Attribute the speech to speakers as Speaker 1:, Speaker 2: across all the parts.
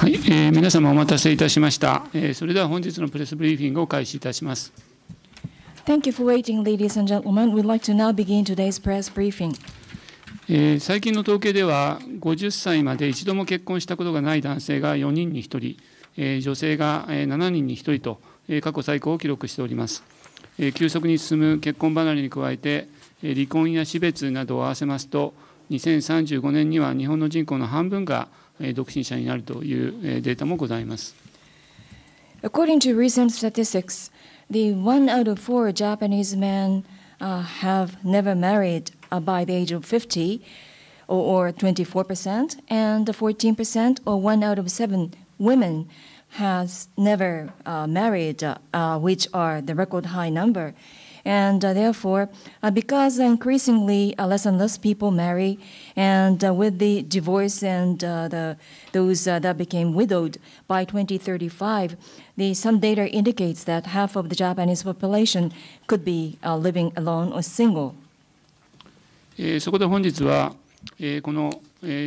Speaker 1: はい、えー、皆様お待たせいたしました、えー、それでは本日のプレスブリーフィングを開始いたします
Speaker 2: Thank you for waiting, ladies and gentlemen. We'd like to now begin today's press briefing.
Speaker 1: え最近の統計では、50歳まで一度も結婚したことがない男性が4人に1人、え女性が7人に1人と、え過去最高を記録しております。え急速に進む結婚離れに加えて、離婚や死別などを合わせますと、2035年には日本の人口の半分が独身者になるというデータもございます。
Speaker 2: According to recent statistics, the one out of four Japanese men uh, have never married uh, by the age of 50, or, 24%, and 14%, or one out of seven women, has never uh, married, which are the record high number. And uh, therefore, uh, because increasingly uh, less and less people marry, and with the divorce and the, those that became widowed by 2035, the, some data indicates that half of the Japanese population could be living alone or single.
Speaker 1: そこで本日は、この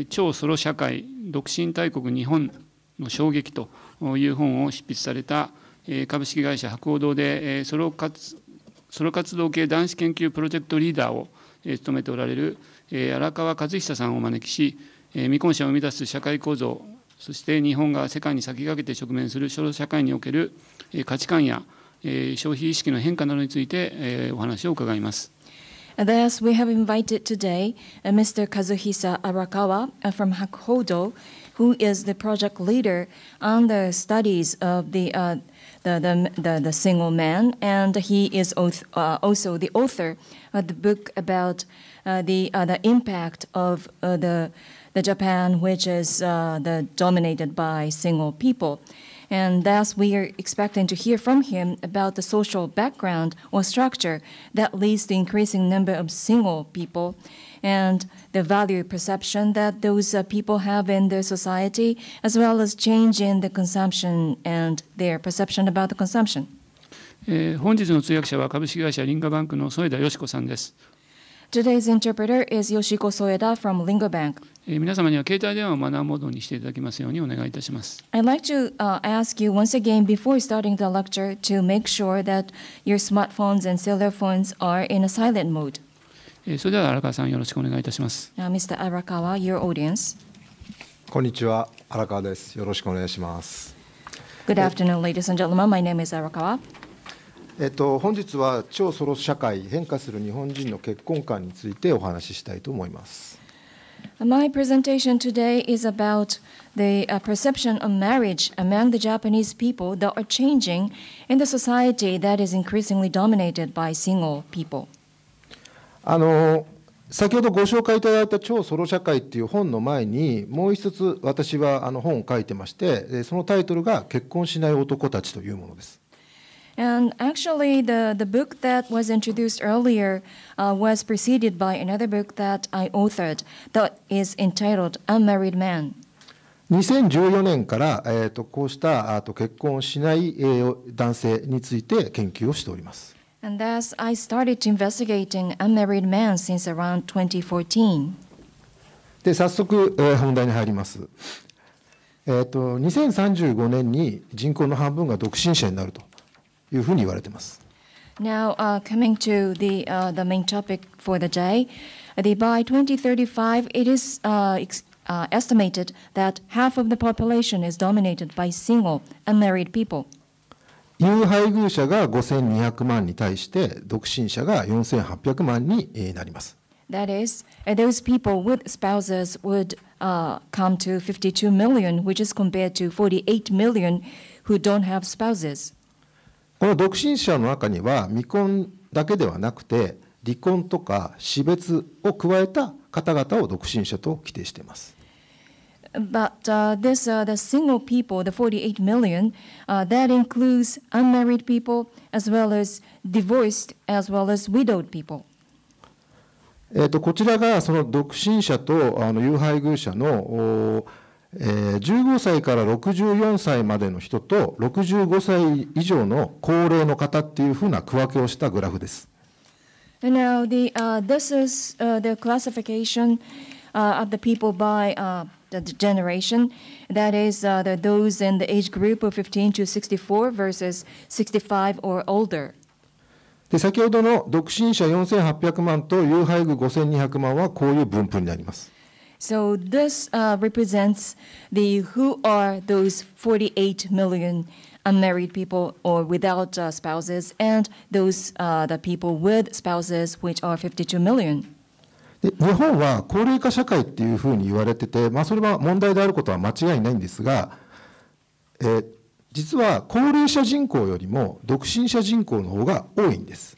Speaker 1: 超ソロ社会、独身大国日本の衝撃という本を執筆された株式会社博報堂でソロ活ソロ活動系男子研究プロジェクトリーダーを、務めておられる、荒川和久さんをお招きし、未婚者を生み出す社会構造そして日本が世界に先駆けて直面する小社会における、価値観や、消費意識の変化などについて、お話を伺います。
Speaker 2: Thus, we have invited today Mr. Kazuhisa Arakawa from h a k u o d o who is the project leader on the studies of the、uh, the, the, the, the single man, and he is uh, also the author of the book about uh, the, uh, the impact of the, the Japan, which is the dominated by single people. And thus, we are expecting to hear from him about the social background or structure that leads to increasing number of single people and the value perception that those uh, people have in their society, as well as change in the consumption and their perception about the consumption. Today's interpreter is Yoshiko Soeda from Lingobank. i would like to、uh, ask you once again before starting the lecture to make sure that your smartphones and cellular phones are in a silent mode.
Speaker 3: それでは荒川さんよろしくお願いいたします。
Speaker 2: Now, Mr. Arakawa, your audience.
Speaker 3: こんにちは、荒川です。よろしくお願いします。
Speaker 2: Good afternoon, ladies and gentlemen. My name is Arakawa.
Speaker 3: えっと、本日は超ソロ社会変化する日本人の結婚観についてお話ししたいと思います。
Speaker 2: My presentation today is about the perception of marriage among the Japanese people that are changing in the society that is increasingly dominated by single people.
Speaker 3: あの先ほどご紹介いただいた「超ソロ社会」っていう本の前にもう一つ私はあの本を書いてましてそのタイトルが「結婚しない男たち」というものです。
Speaker 2: And actually, the, the book that was introduced earlier uh, was preceded by another book that I authored that is entitled Unmarried Man.
Speaker 3: 2014年から、えー、とこうしたあと結婚しない、えー、男性について研究をしております。
Speaker 2: And thus, I started investigating unmarried men since around 2014.
Speaker 3: で、早速、えー、本題に入ります。えっ、ー、と、2035年に人口の半分が独身者になるというふうに言われています。
Speaker 2: Now, uh, coming to the, uh, the main topic for the day, uh, the, by 2035, it is uh, uh, estimated that half of the population is dominated by single, unmarried people.
Speaker 3: 有配偶者が5200万に対して独身者が4800万になります。
Speaker 2: That is, those people with spouses would、uh, come to 52 million, which is compared to 48 million who don't have spouses.
Speaker 3: この独身者の中には未婚だけではなくて離婚とか死別を加えた方々を独身者と規定しています。
Speaker 2: But uh, this, uh, the single people, the 48 million, uh, that includes unmarried people as well as divorced as well as widowed people.
Speaker 3: えー、とこちらがその独身者とあの有配偶者の、えー、15歳から64歳までの人と65歳以上の高齢の方っていうふうな区分けをしたグラフです。
Speaker 2: Now, the,、uh, this is、uh, the classification、uh, of the people by、uh, generation. That is uh, the, those in the age group of 15 to 64 versus 65 or older.
Speaker 3: で先ほどの独身者4800万と有配偶5200万はこういう分布になります。
Speaker 2: So 5200万はこういう分布になります so uh, represents the who are those 48 million unmarried people or without uh, spouses and those uh, the people with spouses which are 52
Speaker 3: million. で日本は高齢化社会っていうふうに言われてて、まあ、それは問題であることは間違いないんですが、えー、実は高齢者人口よりも独身者人口の方が多いんです。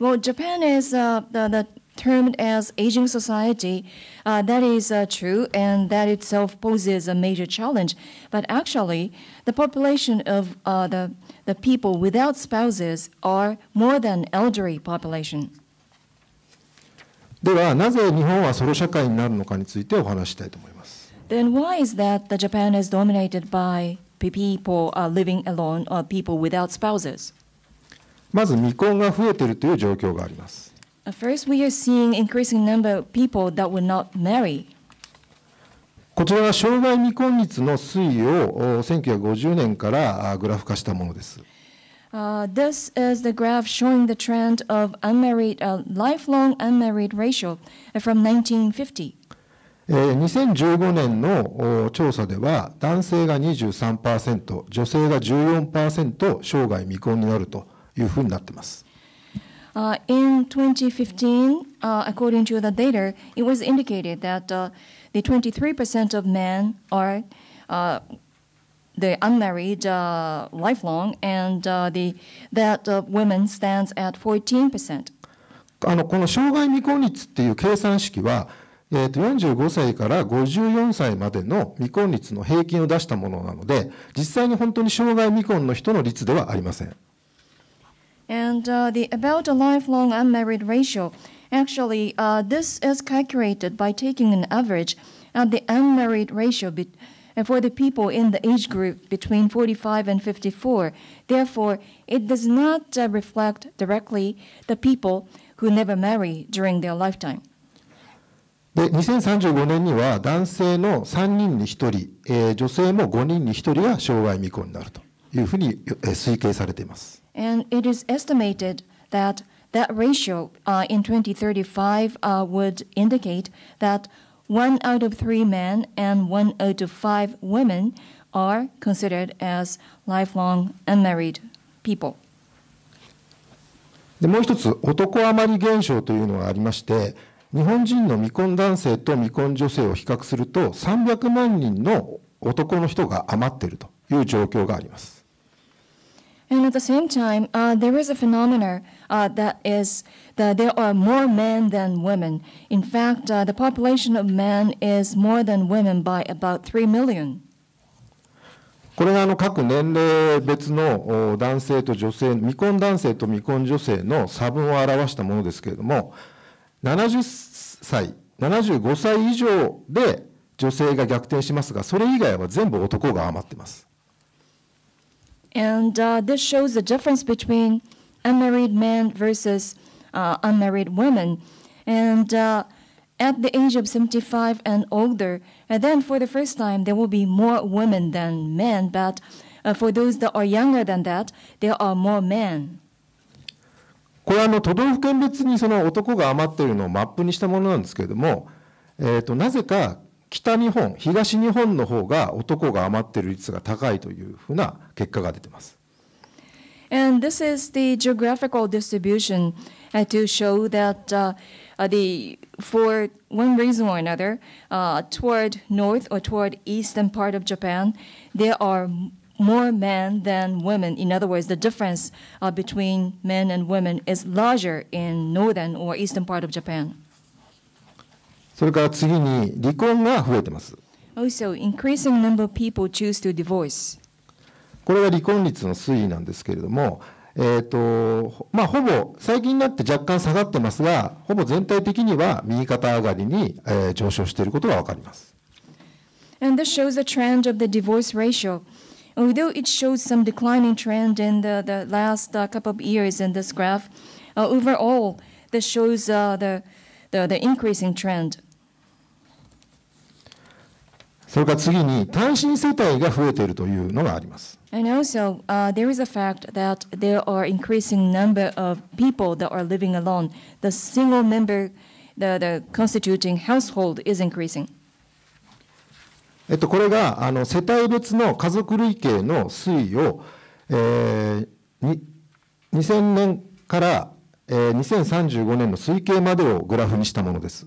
Speaker 2: Well, Japan is、uh, the, the termed as aging society. Uh, that is uh, true, and that itself poses a major challenge. But actually, the population of uh, the, the people without spouses are more than elderly population.
Speaker 3: ではなぜ日本はソロ社会になるのかについてお話したいと思いま
Speaker 2: す。Then why is that the Japan is dominated by people are living alone or people without spouses?
Speaker 3: まず未婚が増えているという状況があります。
Speaker 2: First, we are seeing increasing number of people that will not marry.
Speaker 3: こちらは障害未婚率の推移を1950年からグラフ化したものです。
Speaker 2: Uh, this is the graph showing the trend of unmarried, uh, lifelong unmarried ratio from 1950.
Speaker 3: 2015年の調査では男性が23%女性が14%生涯未婚になるというふうになっています。
Speaker 2: Uh, in 2015, uh, according to the data, it was indicated that uh, the 23% of men are uh, the unmarried uh, lifelong, and uh, the, that of women stands at 14%.
Speaker 3: あのこの障害未婚率っていう計算式は、えー、と45歳から54歳までの未婚率の平均を出したものなので実際に本当に障害未婚の人の率ではありません。
Speaker 2: And uh, the about a lifelong unmarried ratio, actually, uh, this is calculated by taking an average a f the unmarried ratio between and for the people in the age group between 45 and 54. Therefore, it does not uh, reflect directly the people who never marry during their lifetime.
Speaker 3: で2035年には男性の3人に1人、えー、女性も5人に1人が生涯未婚になるというふうに、えー、推計されています。
Speaker 2: And it is estimated that that ratio、uh, in 2035、uh, would indicate that one out of three men and one out of five women are considered as lifelong unmarried people.
Speaker 3: でもう一つ男余り現象というのがありまして日本人の未婚男性と未婚女性を比較すると300万人の男の人が余っているという状況があります。
Speaker 2: And at the same time, uh, there is a phenomenon uh, that is that there are more men than women. In fact, uh, the population of men is more than women by about 3 million.
Speaker 3: これがあの各年齢別の男性と女性、未婚男性と未婚女性の差分を表したものですけれども、70歳、75歳以上で女性が逆転しますが、それ以外は全部男が余ってます。
Speaker 2: And uh, this shows the difference between unmarried men versus uh, unmarried women. And uh, at the age of 75 and older, and then for the first time, there will be more women than men, but uh, for those that are younger than that, there are more men.
Speaker 3: これはあの都道府県別にその男が余っているのをマップにしたものなんですけれども、えー、となぜか北日本、東日本の方が男が余っている率が高いというふうな結果が出ています。
Speaker 2: And this is the geographical distribution uh, to show that uh, uh, the for one reason or another, toward north or toward eastern part of Japan, there are more men than women. In other words, the difference between men and women is larger in northern or eastern part of Japan.
Speaker 3: それから次に離婚が増えてます。
Speaker 2: Also, increasing number of people choose to divorce.
Speaker 3: これが離婚率の推移なんですけれども、えっ、ー、と、まあ、ほぼ、最近になって若干下がってますが、ほぼ全体的には右肩上がりに、えー、上昇していることがわかります。
Speaker 2: And this shows the trend of the divorce ratio. Although it shows some declining trend in the, the last uh, couple of years in this graph, uh, overall, this shows uh, the the, the increasing trend.
Speaker 3: それから次に単身世帯が増えているというのがあります。えっと、これがあの世帯別の家族累計の推移を、えー、2 0 0年から2035年の推計までをグラフにしたものです。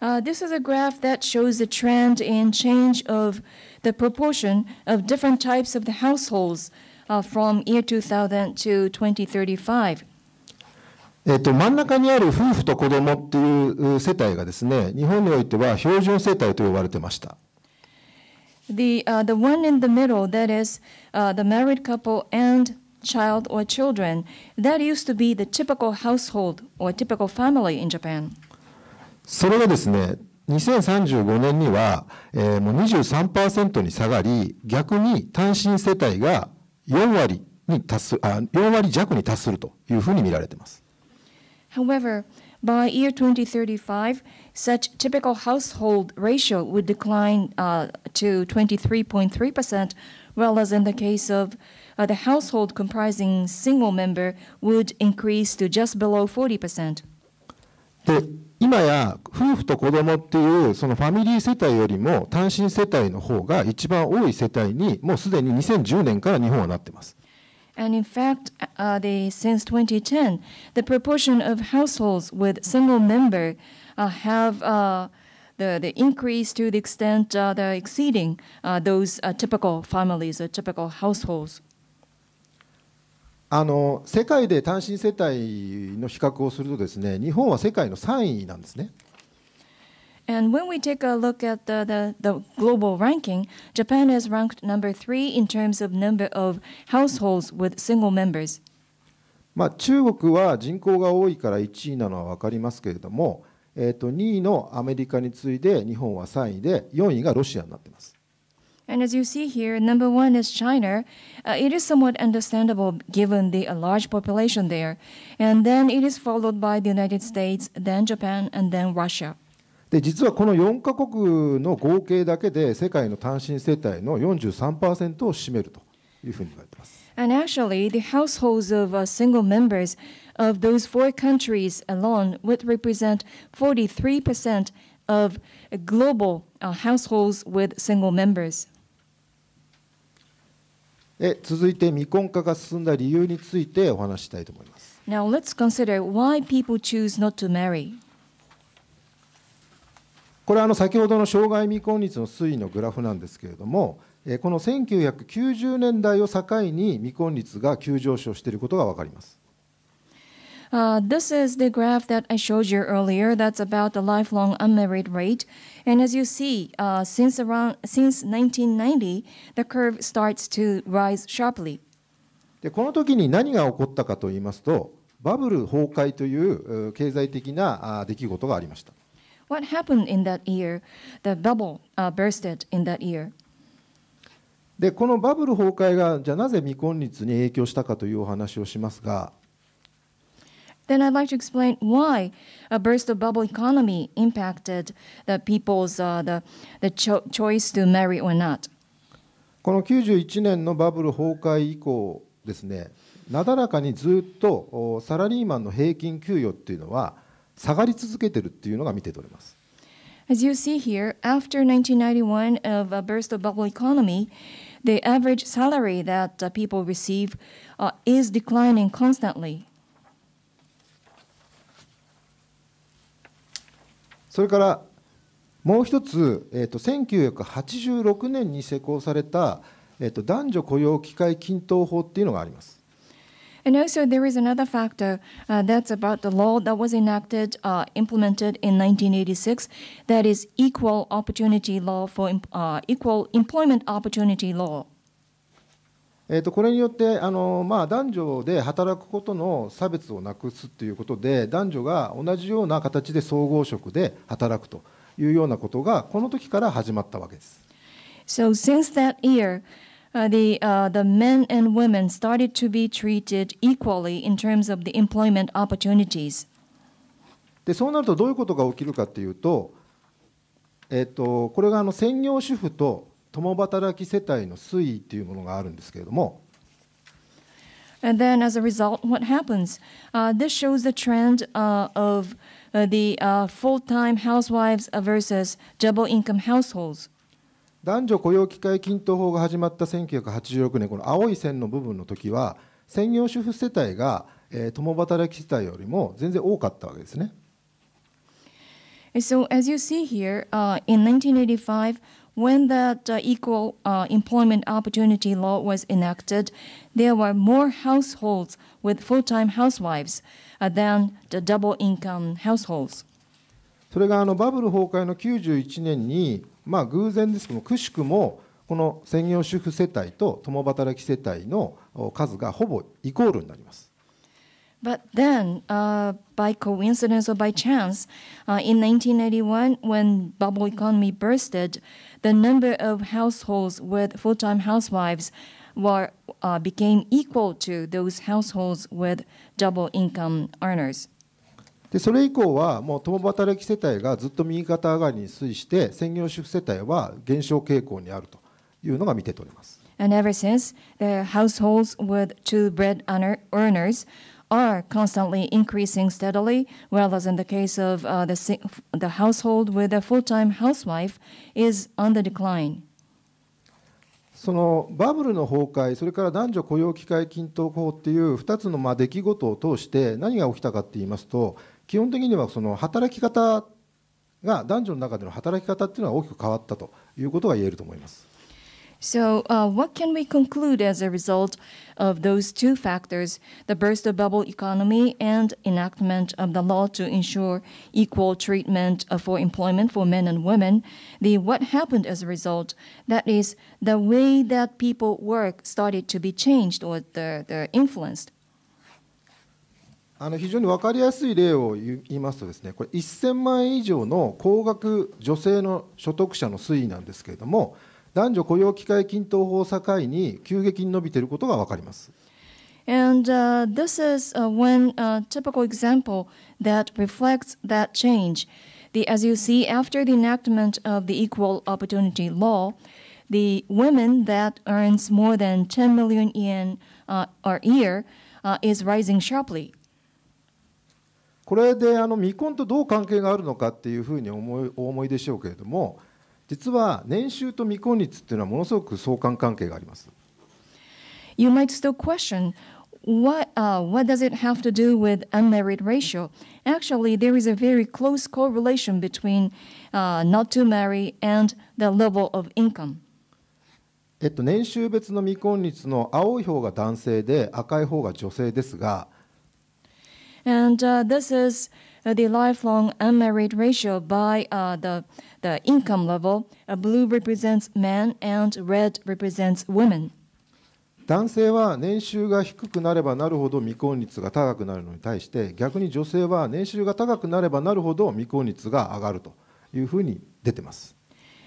Speaker 2: Uh, this is a graph that shows the trend i n change of the proportion of different types of the households uh, from year 2000 to 2035.
Speaker 3: えっと、真ん中にある夫婦と子どもっていう世帯がですね、日本においては標準世帯と呼ばれてました。
Speaker 2: The, uh, the one in the middle, that is、uh, the married couple and child or children. That used to be the typical household or typical family in Japan.
Speaker 3: それがですね、2035年には、えー、もう23%に下がり、逆に単身世帯が4割に達すあ4割弱に達するというふうに見られています。
Speaker 2: However, by year 2035, such typical household ratio would decline、uh, to 23.3%, whereas in the case of uh, the household comprising single member would increase to just below 40%.
Speaker 3: で今や夫婦と子供っていうそのファミリー世帯よりも単身世帯の方が一番多い世帯にもうすでに2010年から日本はなってます。
Speaker 2: And in fact, uh, the, since 2010, the proportion of households with single member uh, have uh, the, the increase to the extent uh, they're exceeding uh, those uh, typical families or uh, typical households.
Speaker 3: あの世界で単身世帯の比較をするとですね、日本は世界の3位なんですね。
Speaker 2: And when we take a look at the, the, the global ranking, Japan is ranked number three in terms of number of households with
Speaker 3: single members. まあ、中国は人口が多いから1位なのは分かりますけれども、えー、と2位のアメリカに次いで日本は3位で4位がロシアになっています。
Speaker 2: And as you see here, number one is China. Uh, it is somewhat understandable given the uh, large population there. And then it is followed by the United States, then Japan, and then Russia.
Speaker 3: で実はこの4カ国の合計だけで世界の単身世帯の43%を占めるというふうに言われています。
Speaker 2: And actually, the households of uh, single members of those four countries alone would represent 43% of global uh, households with single members.
Speaker 3: え続いて未婚化が進んだ理由についてお話したいと思います。
Speaker 2: Now let's consider why people choose not to marry.
Speaker 3: これはあの先ほどの障害未婚率の推移のグラフなんですけれども、この1990年代を境に未婚率が急上昇していることが分かります。
Speaker 2: Uh, this is the graph that I showed you earlier. That's about the lifelong unmarried rate. And as you see, uh, since around since 1990, the curve starts to rise sharply.
Speaker 3: でこの時に何が起こったかと言いますと、バブル崩壊というう経済的なあ出来事がありました。
Speaker 2: What happened in that year? The bubble、uh, bursted in that year.
Speaker 3: でこのバブル崩壊がじゃあなぜ未婚率に影響したかというお話をしますが。
Speaker 2: Then I'd like to explain why a burst of bubble economy impacted the people's uh, the, the cho choice to marry or not.
Speaker 3: この91年のバブル崩壊以降ですね、なだらかにずっとサラリーマンの平均給与っていうのは下がり続けてるっていうのが見て取れます。
Speaker 2: As you see here, after 1991 of a burst of bubble economy, the average salary that people receive uh, is declining constantly.
Speaker 3: それからもう一つ、えーと、と1986年に施行された、えーと、と男女雇用機会均等法っていうのがあります。
Speaker 2: And also, there is another factor uh, that's about the law that was enacted, uh, implemented in 1986, that is Equal Opportunity Law for uh, Equal Employment Opportunity Law.
Speaker 3: えー、とこれによってあの、まあ、男女で働くことの差別をなくすということで男女が同じような形で総合職で働くというようなことがこの時から始まったわけです。
Speaker 2: So since that year, Uh, the, uh, the men and women started to be treated equally in terms of the employment opportunities.
Speaker 3: でそうなるとどういうことが起きるかというと,、えー、とこれがあの専業主婦と共働き世帯の推移というものがあるんですけれども。
Speaker 2: And then, as a result, what happens? Uh, this shows the trend uh, of uh, the uh, full time housewives versus double income households.
Speaker 3: 男女雇用機会均等法が始まった1986年、この青い線の部分の時は、専業主婦世帯が、えー、共働き世帯よりも全然多かったわけですね。
Speaker 2: So, as you see here,、uh, in 1985, when that uh, equal uh, employment opportunity law was enacted, there were more households with full-time housewives uh, than the double-income households.
Speaker 3: それがあのバブル崩壊の91年に、まあ、偶然ですけどもくしくもこの専業主婦世帯と共働き世帯の数がほぼイコールになります。
Speaker 2: But then, uh, by coincidence or by chance, uh, in 1991, when bubble economy bursted, the number of households with full time housewives were, uh, became equal to those households with double income earners.
Speaker 3: でそれ以降はもう共働き世帯がずっと右肩上がりに推移して専業主婦世帯は減少傾向にあるというのが見て取れます。
Speaker 2: And ever since, the households with two bread earners are constantly increasing steadily, whereas in the case of uh, the, the household with a full-time housewife is on the decline.
Speaker 3: そのバブルの崩壊、それから男女雇用機会均等法っていう2つのまあ出来事を通して何が起きたかっていいますと、基本的にはその働き方が男女の中での働き方っていうのは大きく変わったということが言えると思います。
Speaker 2: So, uh, what can we conclude as a result of those two factors the burst of bubble economy and enactment of the law to ensure equal treatment uh, for employment for men and women? The what happened as a result, that is, the way that people work started to be changed or the, the influenced.
Speaker 3: あの非常に分かりやすい例を言いますとですねこれ1000万円以上の高額女性の所得者の推移なんですけれども男女雇用機会均等法を境に急激に伸びていることが分かります。
Speaker 2: And uh, this is uh, one uh, typical example that reflects that change. The, as you see, after the enactment of the Equal Opportunity Law, the women that earns more than 10 million yen uh, a year uh, is rising sharply.
Speaker 3: これであの未婚とどう関係があるのかっていうふうに思いお思いでしょうけれども。実は年収と未婚率っていうのはものすごく相関関係があります。
Speaker 2: You might still question what,、uh, what does it have to do with unmarried ratio? Actually, there is a very close correlation between、uh, not to marry and the level of income.
Speaker 3: えっと、年収別の未婚率の青い方が男性で赤い方が女性ですが。
Speaker 2: And、uh, this is the lifelong unmarried ratio by、uh, the the income level, blue represents men and red represents women.
Speaker 3: 男性は年収が低くなればなるほど未婚率が高くなるのに対して逆に女性は年収が高くなればなるほど未婚率が上がるというふうに出てます。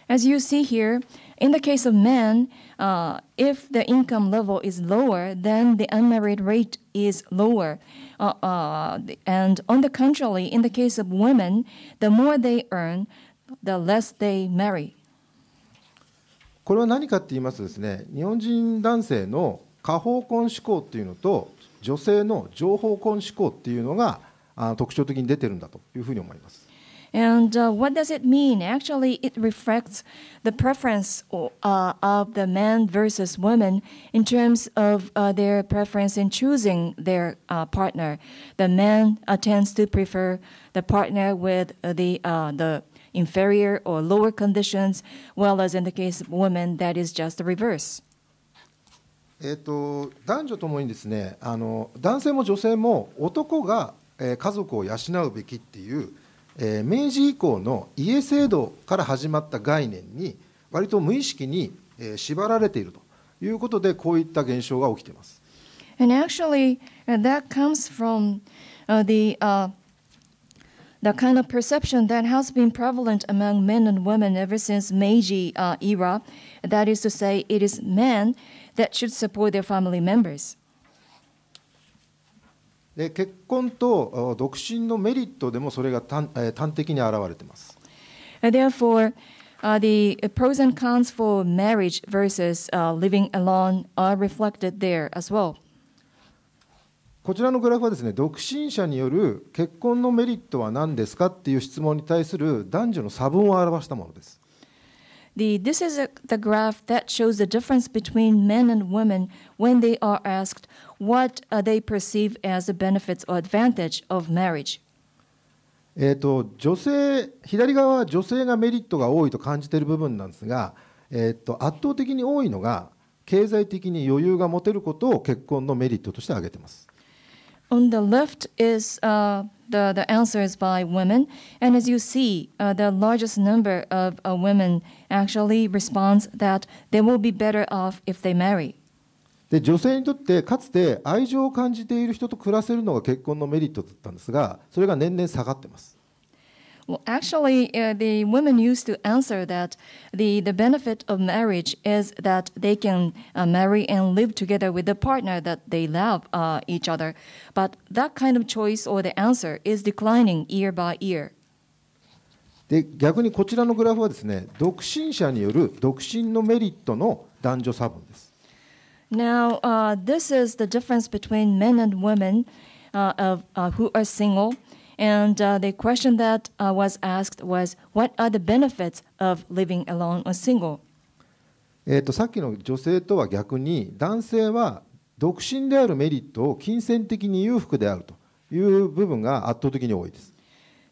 Speaker 2: As you see here, in the case of men, uh, if the income level is lower, then the unmarried rate is lower. Uh, uh, and on the contrary, in the case of women, the more they earn, the less they marry.
Speaker 3: これは何かって言いますとですね、日本人男性の過方婚志向っていうのと女性の情報婚志向っていうのが特徴的に出てるんだというふうに思います。
Speaker 2: And、uh, what does it mean? Actually, it reflects the preference of the man versus woman in terms of their preference in choosing their u partner. The man uh, tends to prefer the partner with the, uh, the inferior or lower conditions, well as in the case of women, that is just the reverse.
Speaker 3: えー、と男女ともにですねあの男性も女性も男が、えー、家族を養うべきっていう、えー、明治以降の家制度から始まった概念に割と無意識に、えー、縛られているということでこういった現象が起きています。
Speaker 2: And actually, that comes from、u the、uh the kind of perception that has been prevalent among men and women ever since Meiji uh, era. That is to say, it is men that should support their family members. Therefore, uh, the pros and cons for marriage versus uh, living alone are reflected there as well.
Speaker 3: こちらのグラフはですね独身者による結婚のメリットは何ですかっていう質問に対する男女の差分を表したものです。
Speaker 2: The, this is a, the graph that shows the difference between men and women when they are asked what they perceive as the benefits or advantage of marriage.
Speaker 3: えと、女性左側は女性がメリットが多いと感じている部分なんですが、えーと、と圧倒的に多いのが経済的に余裕が持てることを結婚のメリットとして挙げています。
Speaker 2: On the left is uh, the, the answers by women. And as you see, uh, the largest number of uh, women actually responds that they will be better off if they marry.
Speaker 3: で女性にとってかつて愛情を感じている人と暮らせるのが結婚のメリットだったんですがそれが年々下がってます。
Speaker 2: well, actually, uh, the women used to answer that the, the benefit of marriage is that they can uh, marry and live together with the partner that they love uh, each other. But that kind of choice or the answer is declining year by year. Now uh, this is the difference between men and women uh, of, uh, who are single. And uh, the question that uh, was asked was, what are the benefits of living alone or single?
Speaker 3: えー、とさっきの女性とは逆に男性は独身であるメリットを金銭的に裕福であるという部分が圧倒的に多いです。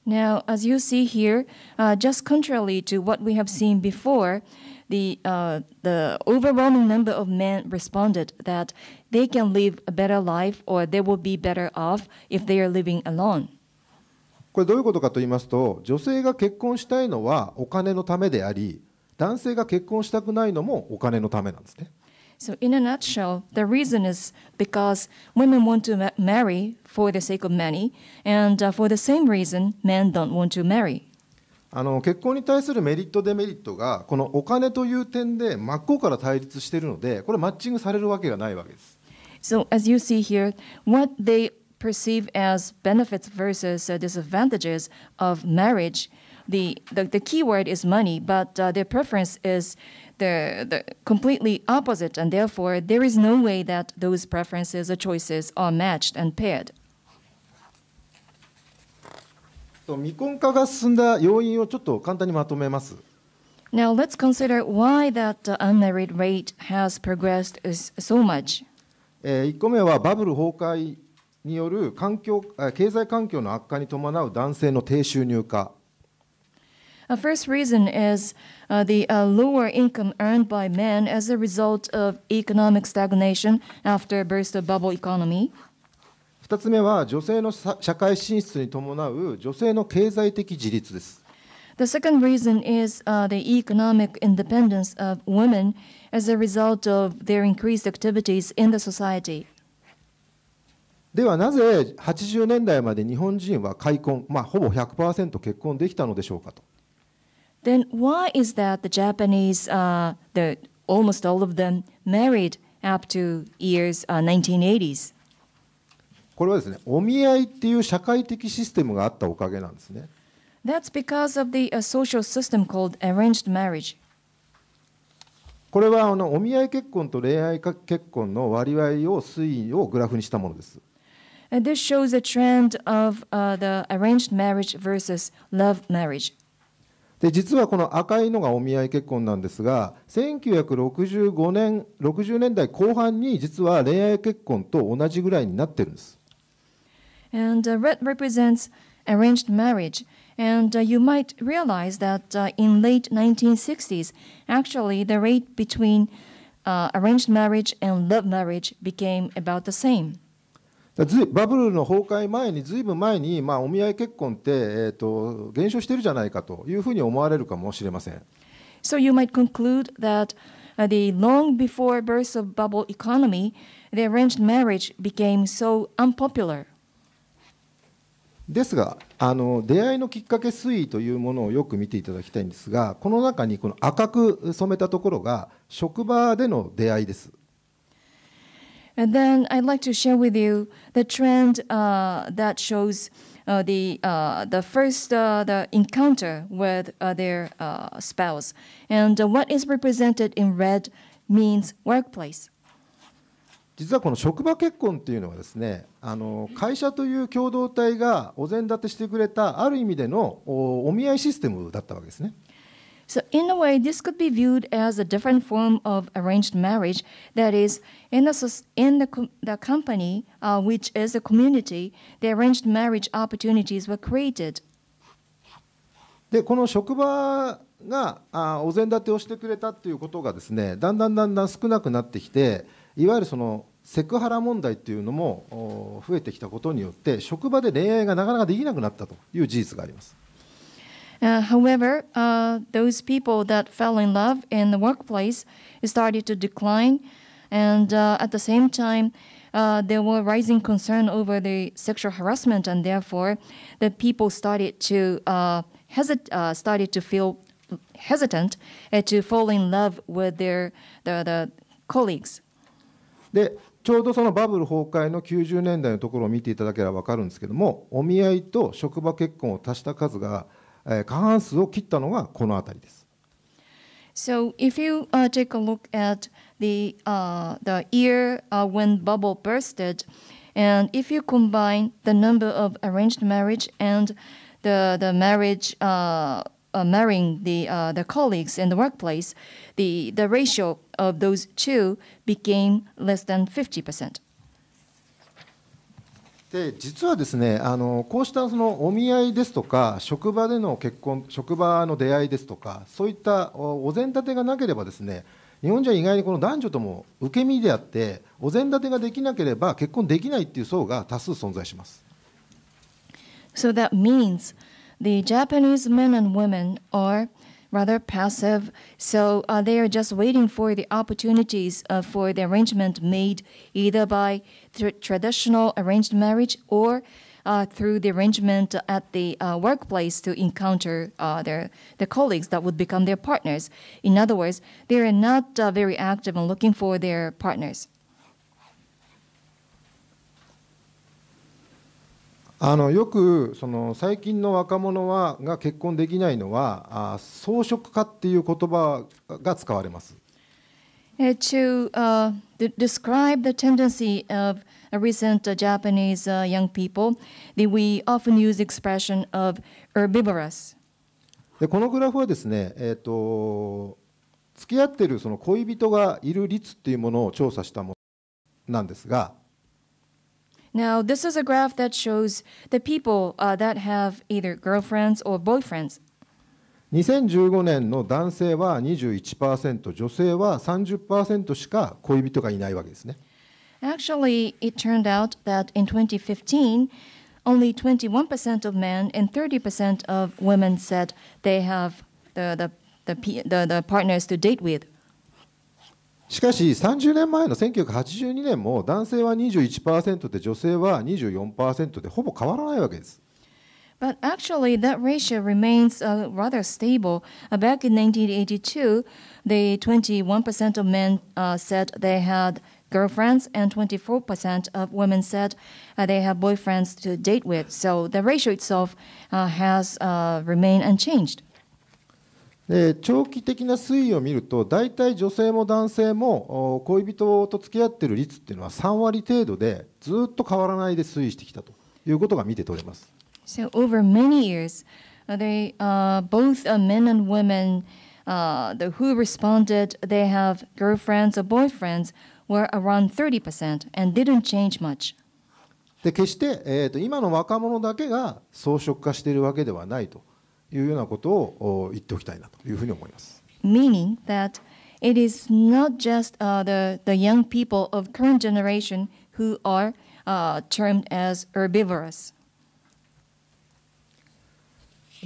Speaker 2: Now, as you see here, uh, just contrarily to what we have seen before, the, uh, the overwhelming number of men responded that they can live a better life or they will be better off if they are living alone.
Speaker 3: これどういうことかと言いますと女性が結婚したいのはお金のためであり男性が結婚したくないのもお金のためなんですね。
Speaker 2: So in a nutshell, the reason is because women want to marry for the sake of money, and for the same reason, men don't want
Speaker 3: to marry. あの結婚に対するメリットデメリットがこのお金という点で真っ向から対立しているのでこれマッチングされるわけがないわけです。So as you see here,
Speaker 2: what they perceive as benefits versus uh, disadvantages of marriage. The, the, the key word is money, but uh, their preference is the, the completely opposite, and therefore there is no way that those preferences or choices are matched and paired.
Speaker 3: 未婚化が進んだ要因をちょっと簡単にまとめます。
Speaker 2: Now let's consider why that uh, unmarried rate has progressed so much.
Speaker 3: による環境経済環境の悪化に伴う男性の低収入化。
Speaker 2: A first reason is uh, the uh, lower income earned by men as a result of economic stagnation after burst of bubble economy.
Speaker 3: 2つ目は女性の社会進出に伴う女性の経済的自立です。
Speaker 2: The second reason is、uh, the economic independence of women as a result of their increased activities in the society.
Speaker 3: ではなぜ80年代まで日本人は開婚、まあ、ほぼ100%結婚できたのでしょうかと。
Speaker 2: Then why is that the Japanese,、uh, the, almost all of them married up to years、uh, 1980s?
Speaker 3: これはですね、お見合いっていう社会的システムがあったおかげなんですね。
Speaker 2: That's because of the、uh, social system called arranged marriage.
Speaker 3: これはあのお見合い結婚と恋愛結婚の割合を推移をグラフにしたものです。
Speaker 2: And this shows a trend of uh, the arranged marriage versus love marriage.
Speaker 3: で実はこの赤いのがお見合い結婚なんですが1965年60年代後半に実は恋愛結婚と同じぐらいになってるんです。
Speaker 2: And、uh, red represents arranged marriage. And uh, you might realize that uh, in late 1960s, actually the rate between uh, arranged marriage and love marriage became about the same.
Speaker 3: バブルの崩壊前に、ずいぶん前に、まあ、お見合い結婚って、えーと、減少しているじゃないかというふうに思われるかもしれません。
Speaker 2: So you might conclude that the long before birth of bubble economy, the arranged marriage became so unpopular.
Speaker 3: ですがあの出会いのきっかけ推移というものをよく見ていただきたいんですがこの中にこの赤く染めたところが職場での出会いです。
Speaker 2: And then I'd like to share with you the trend uh, that shows uh, the uh, the first uh, the encounter with their uh, spouse, and uh, what is represented in red means workplace.
Speaker 3: 実はこの職場結婚っていうのはですねあの会社という共同体がお膳立てしてくれたある意味でのお見合いシステムだったわけですね。
Speaker 2: So, in a way, this could be viewed as a different form of arranged marriage. That is, in the, in the, the company, uh, which is a community, the arranged marriage opportunities were created.
Speaker 3: でこの職場があお膳立てをしてくれたということがですねだんだんだんだん少なくなってきていわゆるそのセクハラ問題というのも増えてきたことによって職場で恋愛がなかなかできなくなったという事実があります。
Speaker 2: Uh, however, uh, those people that fell in love in the workplace started to decline, and uh, at the same time, uh, there were rising concern over the sexual harassment, and therefore, the people started to uh, hesit- uh, started to feel hesitant to fall in love with their the, the colleagues.
Speaker 3: でちょうどそのバブル崩壊の90年代のところを見ていただければ分かるんですけどもお見合いと職場結婚を足した数が過半数を切ったのがこの辺りです。
Speaker 2: So if you uh, take a look at the uh, the year uh, when bubble bursted, and if you combine the number of arranged marriage and the the marriage uh, marrying the the colleagues in the workplace, the the ratio of those two became less than fifty percent.
Speaker 3: で実はですねあのこうしたそのお見合いですとか職場での結婚職場の出会いですとかそういったお膳立てがなければですね日本人は意外にこの男女とも受け身であってお膳立てができなければ結婚できないっていう層が多数存在します。
Speaker 2: So that means the Japanese men and women are rather passive. So uh, they are just waiting for the opportunities uh, for the arrangement made either by traditional arranged marriage or uh, through the arrangement at the uh, workplace to encounter uh, their, their colleagues that would become their partners. In other words, they are not uh, very active in looking for their partners.
Speaker 3: あのよくその最近の若者はが結婚できないのはあ装飾家っていう言葉が使われます。
Speaker 2: To uh, describe the tendency of recent Japanese uh, young people, we often use expression of herbivorous.
Speaker 3: でこのグラフはですね、えーと、付き合っているその恋人がいる率っていうものを調査したものなんですが。
Speaker 2: Now, this is a graph that shows the people uh, that have either girlfriends or boyfriends.
Speaker 3: 2015年の男性は21%、女性は30%しか恋人がいないわけですね。
Speaker 2: Actually, it turned out that in 2015, only 21% of men and 30% of women said they have the, the, the, the, the partners to date with.
Speaker 3: しかし30年前の1982年も男性は21%で女性は24%でほぼ変わらないわけです。
Speaker 2: But actually, that ratio remains uh, rather stable. Uh, back in 1982, the 21% of men uh, said they had girlfriends, and 24% of women said uh, they have boyfriends to date with. So the ratio itself uh, has uh, remained unchanged.
Speaker 3: で長期的な推移を見ると大体女性も男性も恋人と付き合ってる率っていうのは3割程度でずっと変わらないで推移してきたということが見て取れます。
Speaker 2: So over many years, they, uh, both uh, men and women uh, the, who responded, they have girlfriends or boyfriends were around 30% and didn't change much.
Speaker 3: で決して、えーと、と今の若者だけが装飾化しているわけではないと。いうようなことを言っておきたいなというふうに思います。
Speaker 2: Meaning that it is not just、uh, the, the young people of current generation who are、uh, termed as herbivorous.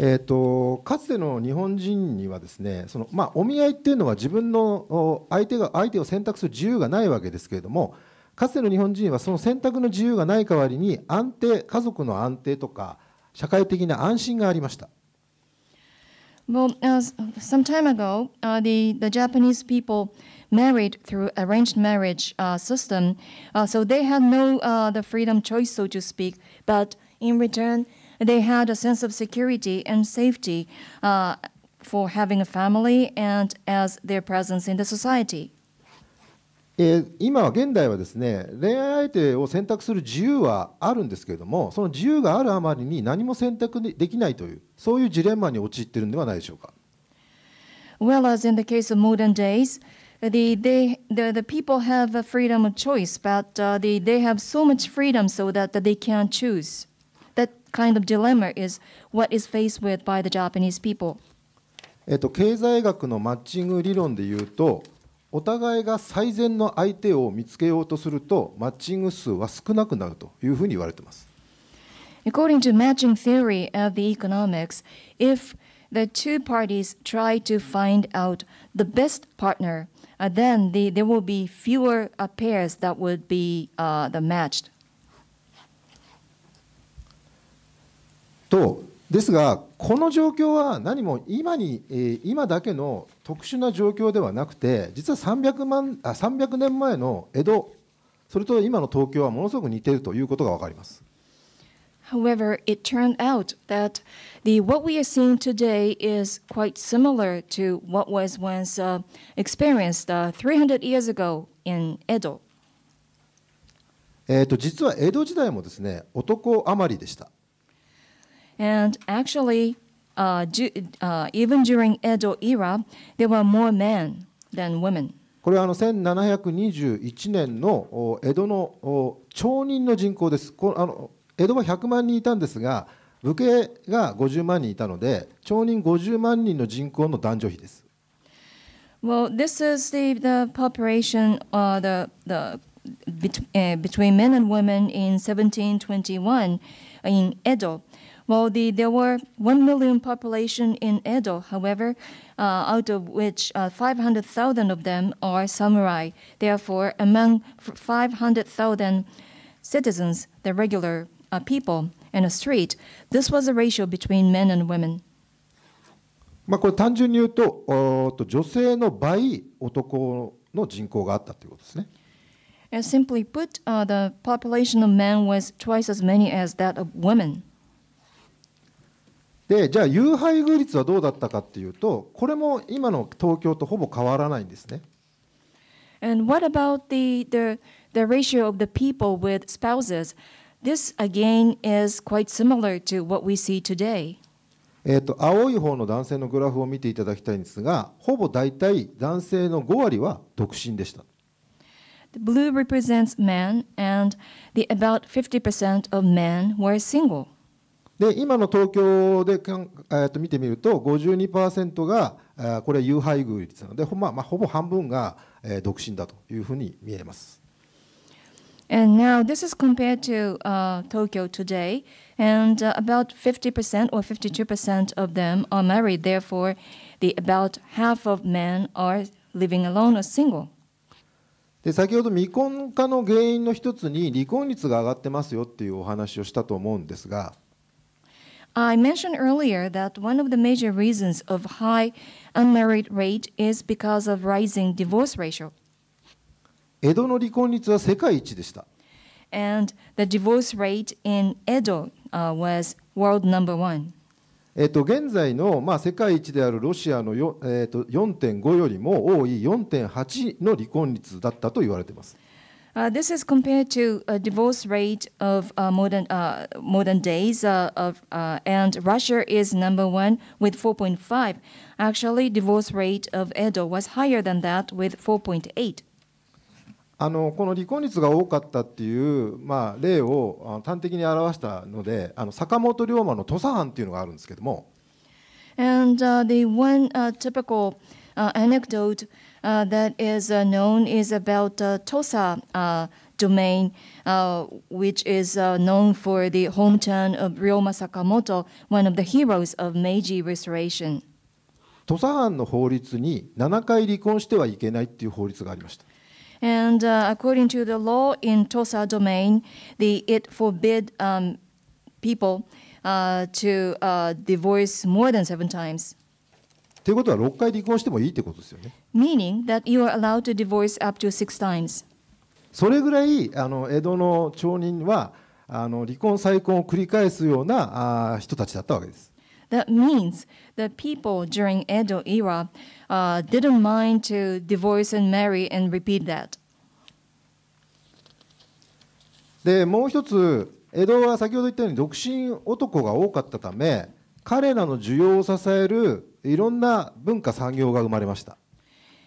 Speaker 3: えーとかつての日本人にはですねその、まあ、お見合いっていうのは自分の相手が相手を選択する自由がないわけですけれどもかつての日本人はその選択の自由がない代わりに安定家族の安定とか社会的な安心がありました。
Speaker 2: Well, uh, some time ago, uh, the, the Japanese people married through arranged marriage uh, system, uh, so they had no uh, the freedom choice, so to speak. But in return, they had a sense of security and safety for having a family and as their presence in the society.
Speaker 3: えー、今現代はですね恋愛相手を選択する自由はあるんですけれどもその自由があるあまりに何も選択できないというそういうジレンマに陥っているのではないでしょうか。
Speaker 2: Well, as in the case of modern days, the, they, the, the people have a freedom of choice, but uh, they, they have so much freedom so that, that they can't choose. That kind of dilemma is what is faced with by the Japanese people.
Speaker 3: えっと、経済学のマッチング理論で言うと、お互いが最善の相手を見つけようとすると、マッチング数は少なくなるというふうに言われています。
Speaker 2: According to matching theory of the economics, if the two parties try to find out the best partner, uh, then the, there will be fewer uh, pairs that would be uh, the matched.
Speaker 3: とですが、この状況は何も今に、えー、今だけの特殊な状況ではなくて、実は 300, 万あ300年前の江戸、それと今の東京はものすごく似ているということが分かります。
Speaker 2: However, it turned out that the what we are seeing today is quite similar to what was once uh, experienced uh, 300 years ago in Edo.
Speaker 3: えと実は江戸時代もですね男余りでした。
Speaker 2: And actually, uh, ju- h even during Edo era, there were more men than women.
Speaker 3: これはあの1721年の江戸の町人の人口です。こあの江戸は100万人いたんですが、武家が50万人いたので、町人50万人の人口の男女比です。
Speaker 2: Well, this is the, the population uh, the, the, bet, between men and women in 1721 in Edo. While the, there were 1 million population in Edo, however, uh, out of which uh, 500,000 of them are samurai. Therefore, among 500,000 citizens, the regular uh, people in a street, this was the ratio between men and women.
Speaker 3: まあこれ単純に言うと、と女性の倍男の人口があったということですね。
Speaker 2: And simply put,、uh, the population of men was twice as many as that of women.
Speaker 3: でじゃあ有配偶率はどうだったかっていうとこれも今の東京とほぼ変わらないんですね。
Speaker 2: And what about the, the, the ratio of the people with spouses? This again is quite similar to what we see today.
Speaker 3: えー、と青い方の男性のグラフを見ていただきたいんですが、ほぼ大体男性の5割は独身でした。
Speaker 2: The blue represents men, and the about 50% of men were single.
Speaker 3: で今の東京でかん、えー、と見てみると52%が、えー、これ有配偶率なのでほ,、まあ、ほぼ半分が、えー、独身だというふうに見えます。
Speaker 2: And now this is compared to uh, Tokyo today, and uh, about 50% or 52% of them are married. Therefore, the about half of men are living alone or single.
Speaker 3: で先ほど未婚化の原因の一つに離婚率が上がってますよっていうお話をしたと思うんですが。
Speaker 2: I mentioned earlier that one of the major reasons of high unmarried rate is because of rising divorce ratio.
Speaker 3: 江戸の離婚率は世界一でした。
Speaker 2: And the divorce rate in Edo、was world number one.
Speaker 3: えっと、現在の、まあ、世界一であるロシアのよ、えっと、4.5よりも多い4.8の離婚率だったと言われています。
Speaker 2: Uh, this is compared to a divorce rate of uh, modern uh, modern days uh, of uh, and Russia is number one with 4.5. Actually, divorce rate of Edo was higher than that with
Speaker 3: 4.8. あのこの離婚率が多かったっていう、まあ、例を端的に表したのであの坂本龍馬の土佐藩っていうのがあるんですけども。
Speaker 2: And、uh, the one、uh, typical、uh, anecdote uh, that is uh, known is about uh, Tosa domain, uh, which is uh, known for the hometown of Ryoma Sakamoto, one of the heroes of Meiji Restoration.
Speaker 3: 土佐藩の法律に7回離婚してはいけないっていう法律がありました。
Speaker 2: And、uh, according to the law in Tosa domain, the, it forbid um, people uh, to uh, divorce more than seven times.
Speaker 3: ということは6回離婚してもいいってことですよね。
Speaker 2: Meaning that you are allowed to divorce up to six times.
Speaker 3: それぐらいあの江戸の町人はあの離婚再婚を繰り返すようなあ人たちだったわけです。
Speaker 2: That means that people during Edo era、uh, didn't mind to divorce and marry and repeat that.
Speaker 3: でもう一つ江戸は先ほど言ったように独身男が多かったため彼らの需要を支えるいろんな文化産業が生まれました。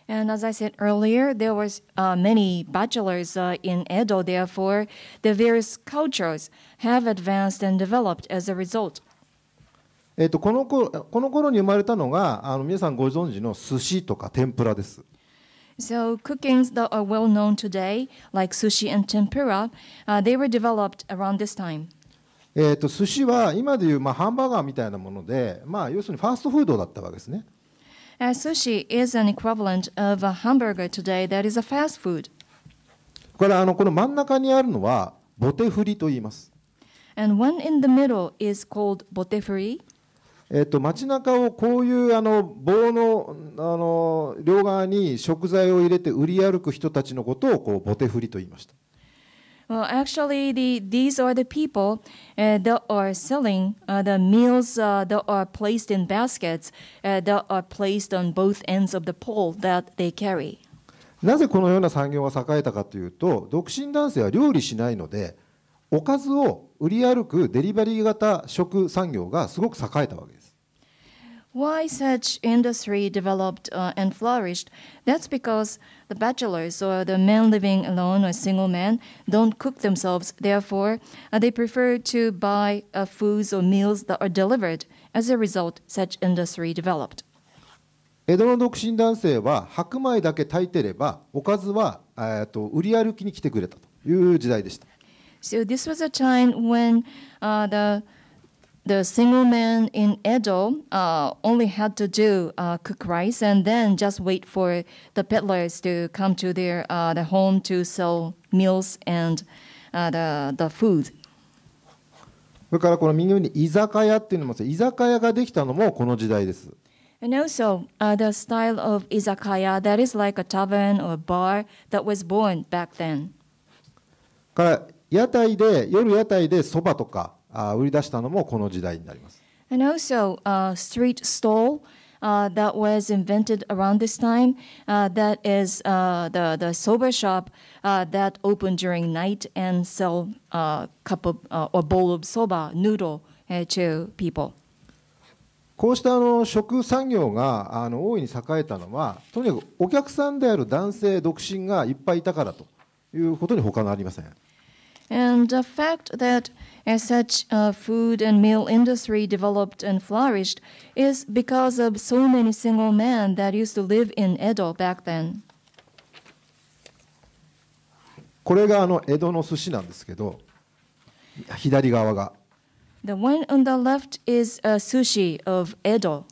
Speaker 2: And as I said earlier, there was uh, many bachelors uh, in Edo. Therefore, the various cultures have advanced and developed as a result.
Speaker 3: えっとこの頃この頃に生まれたのがあの皆さんご存知の寿司とか天ぷらです。
Speaker 2: So cookings that are well known today, like sushi and tempura, uh, they were developed around this time.
Speaker 3: えー、と寿司は今でいうまあハンバーガーみたいなもので、まあ、要するにファーストフードだったわけですね。
Speaker 2: sushi is an equivalent of a hamburger today that is a fast food.
Speaker 3: これあのこの真ん中にあるのはボテフリと言います。
Speaker 2: And one in the middle is called ボテフリ。
Speaker 3: えっと街中をこういうあの棒のあの両側に食材を入れて売り歩く人たちのことをこうボテフリと言いました。
Speaker 2: Well, actually, the, these are the people uh, that are selling uh, the meals uh, that are placed in baskets that are placed on both ends of the pole that they carry.
Speaker 3: なぜこのような産業が栄えたかというと、独身男性は料理しないので、おかずを売り歩くデリバリー型食産業がすごく栄えたわけです。
Speaker 2: why such industry developed uh, and flourished that's because the bachelors or the men living alone or single men don't cook themselves therefore uh, they prefer to buy uh, foods or meals that are delivered as a result such industry developed
Speaker 3: 江戸の独身男性は白米だけ炊いてればおかずは、えー、と売り歩きに来てくれたという時代でした。So this was a
Speaker 2: time when、uh, the the single man in Edo uh, only had to do uh, cook rice and then just wait for the peddlers to come to their uh, the home to sell meals and uh, the, the food.
Speaker 3: それからこの右上に居酒屋っていうのも居酒屋ができたのもこの時代です。
Speaker 2: And also、uh, the style of izakaya that is like a tavern or a bar that was born back then.
Speaker 3: から屋台で夜屋台でそばとか。売り出したのもこの時代になります。
Speaker 2: And also, uh, street stall uh, that was invented around this time, uh, that is uh, the, the sober shop uh, that opened during night and sell a uh, cup of, uh, or bowl of soba, noodle uh, to people.
Speaker 3: こうしたあの食産業があの大いに栄えたのは、とにかくお客さんである男性、独身がいっぱいいたからということに他なりません。
Speaker 2: And the fact that、uh, as such a food and meal industry developed and flourished is because of so many single men that used to live in Edo back then.
Speaker 3: これがあの江戸の寿司なんですけど、左側が。
Speaker 2: The one on the left is a sushi of Edo.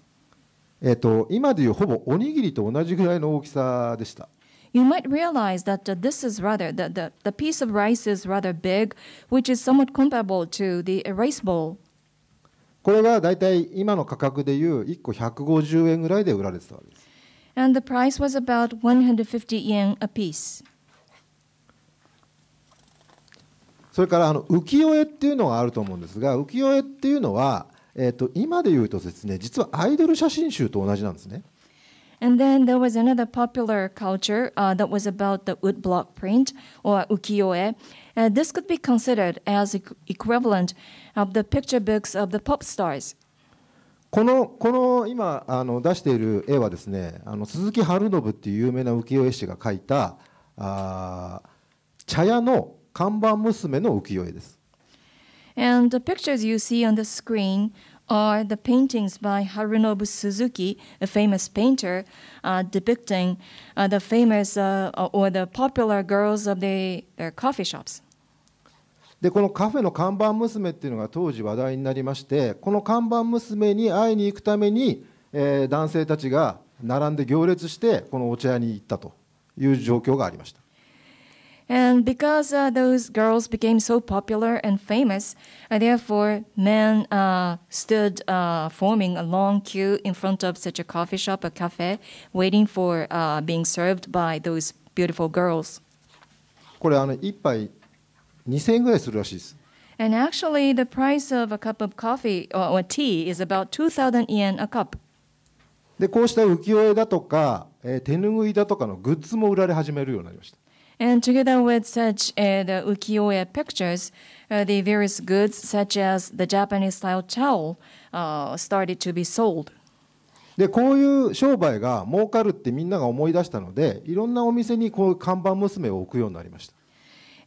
Speaker 3: えっと、今でいうほぼおにぎりと同じぐらいの大きさでした。
Speaker 2: you might realize that uh, this is rather, the, the, the piece of rice is rather big, which is somewhat comparable to the rice bowl.
Speaker 3: これが大体今の価格でいう1個150円ぐらいで売られてたわけです。
Speaker 2: And the price was about 150 yen a piece.
Speaker 3: それからあの浮世絵っていうのがあると思うんですが浮世絵っていうのは、えー、と今で言うとですね実はアイドル写真集と同じなんですね。
Speaker 2: And then there was another popular culture uh, that was about the woodblock print or ukiyo-e. Uh, this could be considered as equivalent of the picture books of the pop stars.
Speaker 3: このこの今あの出している絵はですねあの鈴木春信っていう有名な浮世絵師が描いたあ茶屋の看板娘の浮世絵です。
Speaker 2: And the pictures you see on the screen are the paintings by Harunobu Suzuki, a famous painter, uh, depicting uh, the famous uh, or the popular girls of the, their coffee shops.
Speaker 3: でこのカフェの看板娘っていうのが当時話題になりましてこの看板娘に会いに行くために、えー、男性たちが並んで行列してこのお茶屋に行ったという状況がありました。
Speaker 2: And because uh, those girls became so popular and famous, uh, therefore men uh, stood uh, forming a long queue in front of such a coffee shop a cafe, waiting for uh, being served by those
Speaker 3: beautiful girls. これあの一杯2000円ぐらいするらしいです。
Speaker 2: And actually, the price of a cup of coffee uh, or, a tea is about 2,000 yen a cup.
Speaker 3: でこうした浮世絵だとか、えー、手ぬぐいだとかのグッズも売られ始めるようになりました。
Speaker 2: and together with such uh, the ukiyo-e pictures, uh, the various goods such as the Japanese-style towel uh, started to be sold.
Speaker 3: でこういう商売が儲かるってみんなが思い出したのでいろんなお店にこう看板娘を置くようになりました。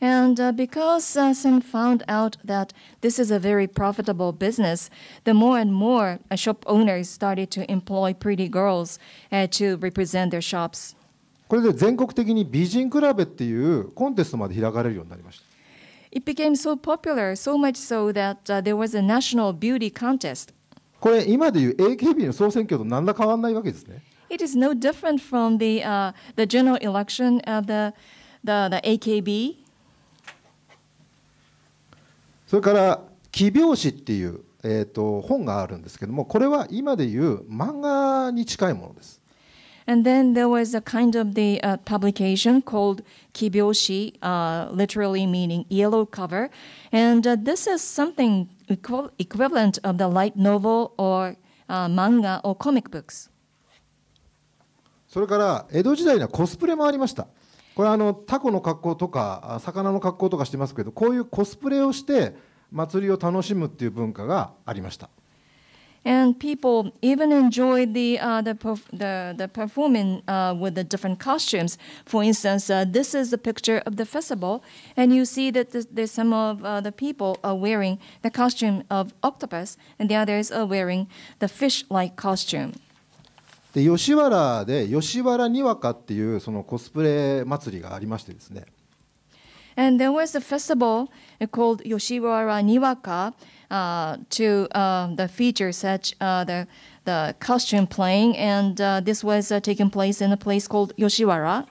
Speaker 2: And uh, because uh, Sam found out that this is a very profitable business, the more and more uh, shop owners started to employ pretty girls uh, to represent their shops.
Speaker 3: これで全国的に美人比べっていうコンテストまで開かれるようになりました。
Speaker 2: It became so popular, so much so that、uh, there was a national beauty contest.
Speaker 3: これ今でいう AKB の総選挙と何ら変わらないわけですね。
Speaker 2: It is no different from the,、uh, the general election of the, the, the AKB.
Speaker 3: それから「奇拍子」っていう、えーと、と本があるんですけどもこれは今でいう漫画に近いものです。
Speaker 2: And then there was a kind of the uh, publication called Kibyoshi, uh, literally meaning yellow cover. And uh, this is something equ equivalent of the light novel or manga or comic books.
Speaker 3: それから江戸時代にはコスプレもありました。これあのタコの格好とか魚の格好とかしてますけど、こういうコスプレをして祭りを楽しむっていう文化がありました。
Speaker 2: and people even enjoyed the uh, the, perf- the, the performing uh, with the different costumes. For instance, uh, this is a picture of the festival, and you see that there's some of uh, the people are wearing the costume of octopus, and the others are wearing the fish-like
Speaker 3: costume. で吉原で吉原にわかっていうそのコスプレ祭りがありましてですね。
Speaker 2: And there was a festival called Yoshiwara Niwaka. uh, to uh, the features such uh, the the costume playing, and this was taking place in a place called Yoshiwara.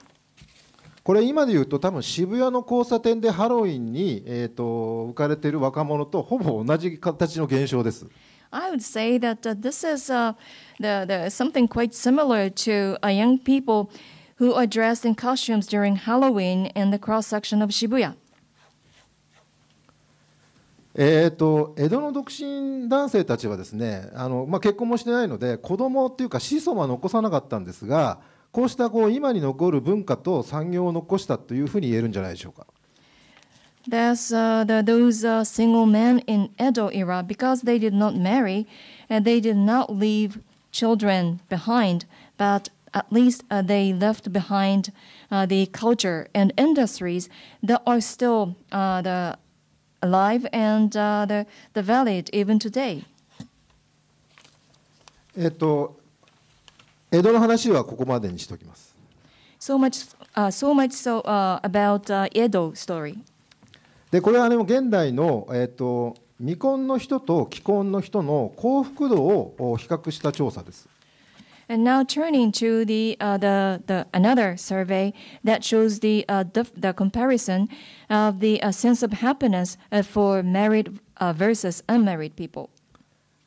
Speaker 3: これ今で言うと多分渋谷の交差点でハロウィンに、えー、と浮かれている若者とほぼ同じ形の現象です。
Speaker 2: I would say that、this is、a, the, the, something quite similar to a young people who are dressed in costumes during Halloween in the cross section of Shibuya.
Speaker 3: えーと、江戸の独身男性たちはですねあの、まあ、結婚もしてないので子供っていうか子孫は残さなかったんですがこうしたこう今に残る文化と産業を残したというふうに言えるんじゃないでしょうか。
Speaker 2: There's uh, the, those uh, single men in Edo era because they did not marry and they did not leave children behind, but at least uh, they left behind uh, the culture and industries that are still uh, the alive and uh, the, the valid even today.
Speaker 3: えっと、江戸の話はここまでにしておきます。
Speaker 2: So much, uh, so much so, uh, about、uh, Edo story.
Speaker 3: で、これは、ね、現代の、えっと、未婚の人と既婚の人の幸福度を比較した調査です。
Speaker 2: And now turning to the, uh, the, the another survey that shows the, uh, the, the, comparison of the uh, sense of happiness uh, for married uh, versus unmarried people.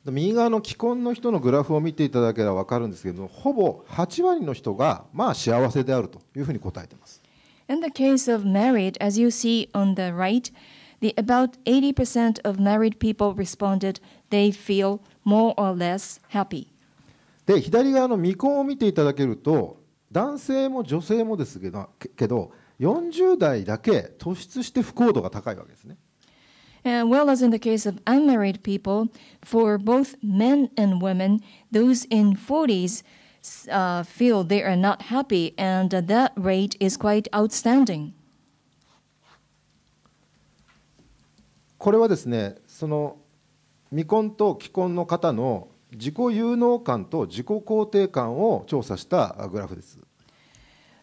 Speaker 3: 右側の既婚の人のグラフを見ていただければ分かるんですけれども、ほぼ8割の人がまあ幸せであるというふうに答えています。
Speaker 2: In the case of married, as you see on the right, the about 80% of married people responded they feel more or less happy.
Speaker 3: で左側の未婚を見ていただけると男性も女性もですけどけど40代だけ突出して不幸度が高いわけですね。
Speaker 2: And well as in the case of unmarried people, for both men and women, those in 40s uh, feel they are not happy, and that rate is quite outstanding.
Speaker 3: これはですね、その未婚と既婚の方の自己有能感と自己肯定感を調査したグラフです。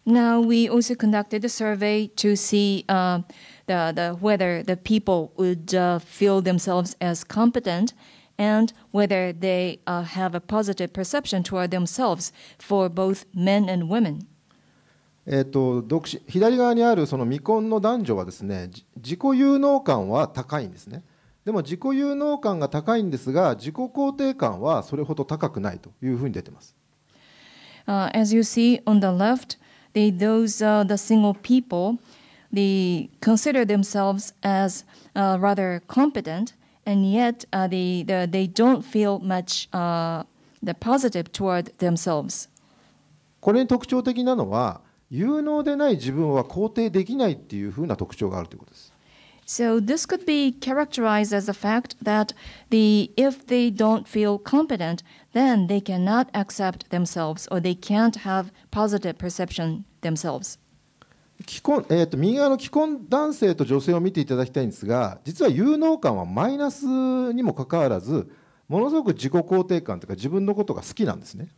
Speaker 2: Now, we also conducted a survey to see、uh, the, the, whether the people would、uh, feel themselves as competent and whether they、uh, have a positive perception toward themselves for both men and women.
Speaker 3: えーと、と独左側にあるその未婚の男女はですね自己有能感は高いんですね。でも自己有能感が高いんですが、自己肯定感はそれほど高くないというふうに出てます。
Speaker 2: Uh, as you see on the left, they, those are the single people, they consider themselves as uh, rather competent, and yet uh, they, the, they don't feel much uh, the positive toward
Speaker 3: themselves. これに特徴的なのは、有能でない自分は肯定できないっていうふうな特徴があるということです。So this could be characterized
Speaker 2: as a fact that the if they don't feel competent, then they cannot accept themselves or they can't have positive perception themselves.
Speaker 3: 既婚えーと、と右側の既婚男性と女性を見ていただきたいんですが実は有能感はマイナスにもかかわらずものすごく自己肯定感というか自分のことが好きなんですね。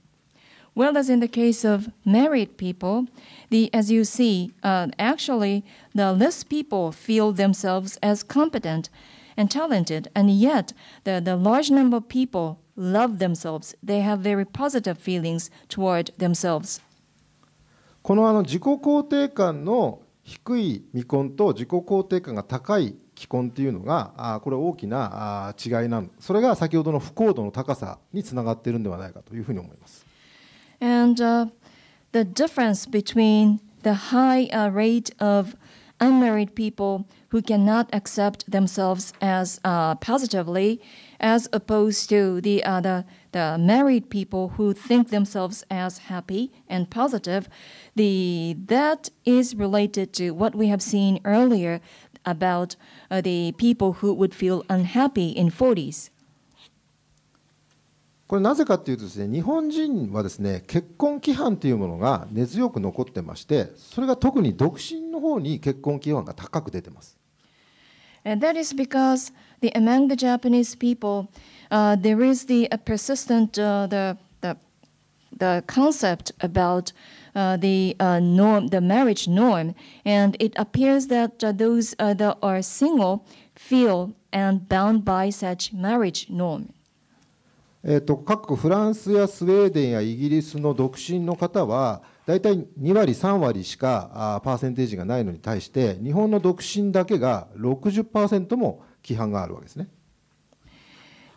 Speaker 2: well as in the case of married people, the, as you see, uh, actually, the less people feel themselves as competent and talented, and yet the, the large number of people love themselves. They have very positive feelings toward themselves.
Speaker 3: このあの自己肯定感の低い未婚と自己肯定感が高い既婚っていうのがあこれ大きな違いなのそれが先ほどの不幸度の高さにつながっているんではないかというふうに思いま
Speaker 4: す。
Speaker 2: And uh, the difference between the high uh, rate of unmarried people who cannot accept themselves as uh, positively, as opposed to the, uh, the, the married people who think themselves as happy and positive, the that is related to what we have seen earlier about uh, the people who would feel unhappy in 40s.
Speaker 3: これなぜかというとですね日本人はですね結婚規範というものが根強く残ってましてそれが特に独身の方に結婚規範が高く出てます。
Speaker 2: And that is because the, among the Japanese people, uh, there is the uh, persistent uh, the, the, the concept about uh, the uh, norm, the marriage norm, and it appears that uh, those uh, that are single feel and bound by such marriage norm.
Speaker 3: えーと、各フランスやスウェーデンやイギリスの独身の方は大体2割、3割しかあパーセンテージがないのに対して日本の独身だけが60%も規範があるわけですね。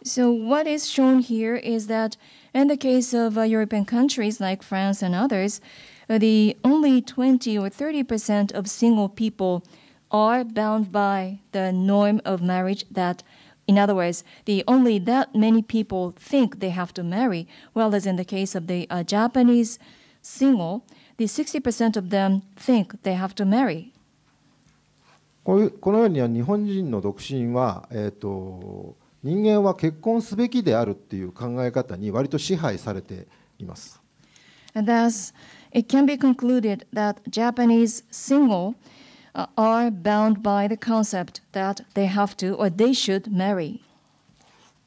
Speaker 2: So, what is shown here is that in the case of uh, European countries like France and others, the only 20 or 30 of single people are bound by the norm of marriage that In other words, the only that many people think they have to marry, w e l l a s in the case of the uh, Japanese single, the 60% of them think they have to marry.
Speaker 3: こういうこのようには日本人の独身は、えーと、人間は結婚すべきであるっていう考え方に割と支配されています。
Speaker 2: And thus, it can be concluded that Japanese single are bound by the concept that they have to or they should marry.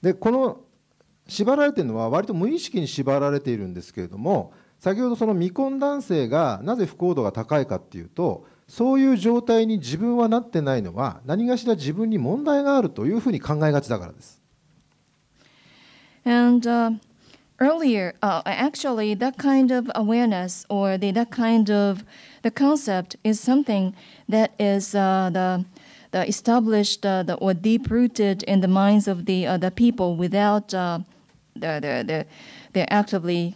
Speaker 3: でこの縛られているのは割と無意識に縛られているんですけれども先ほどその未婚男性がなぜ不幸度が高いかっていうとそういう状態に自分はなってないのは何がしら自分に問題があるというふうに考えがちだからです。
Speaker 2: And, uh, Earlier, uh, actually, that kind of awareness or the, that kind of uh, The concept is something that is uh, the, the established uh, the, or deep rooted in the minds of the uh, the people without uh, the, the, the they actively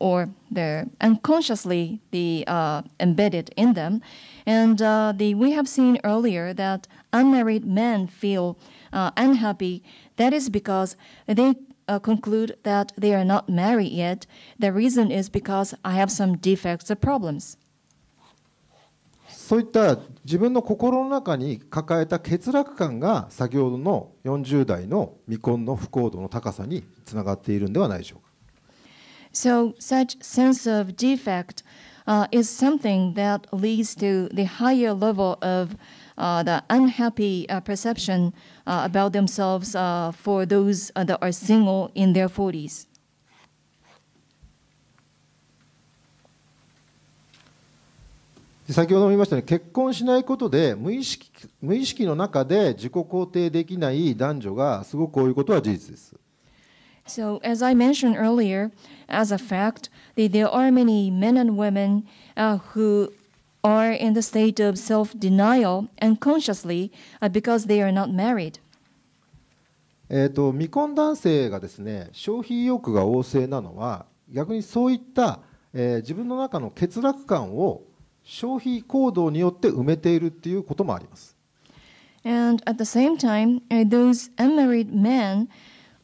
Speaker 2: or they unconsciously the, uh, embedded in them. And uh, the, we have seen earlier that unmarried men feel uh, unhappy. That is because they conclude that they are not married yet. The reason is because I have some defects or problems.
Speaker 3: そういった自分の心の中に抱えた欠落感が先ほどの40代の未婚の不幸度の高さにつながっているんではないでしょうか。
Speaker 2: So, such sense of defect uh, is something that leads to the higher level of uh, the unhappy uh, perception uh, about themselves uh, for those uh, that are single in their 40s.
Speaker 3: 先ほども言いましたね結婚しないことで無意識無意識の中で自己肯定できない男女がすごく多いことは事実です。
Speaker 2: So, as I mentioned earlier, as a fact, there are many men and women uh, who are in the state of self denial unconsciously uh, because they are not married.
Speaker 3: えと未婚男性がですね消費意欲が旺盛なのは逆にそういった、えー、自分の中の欠落感を消費行動によって埋めているっていうこともあります。
Speaker 2: And at the same time, those unmarried men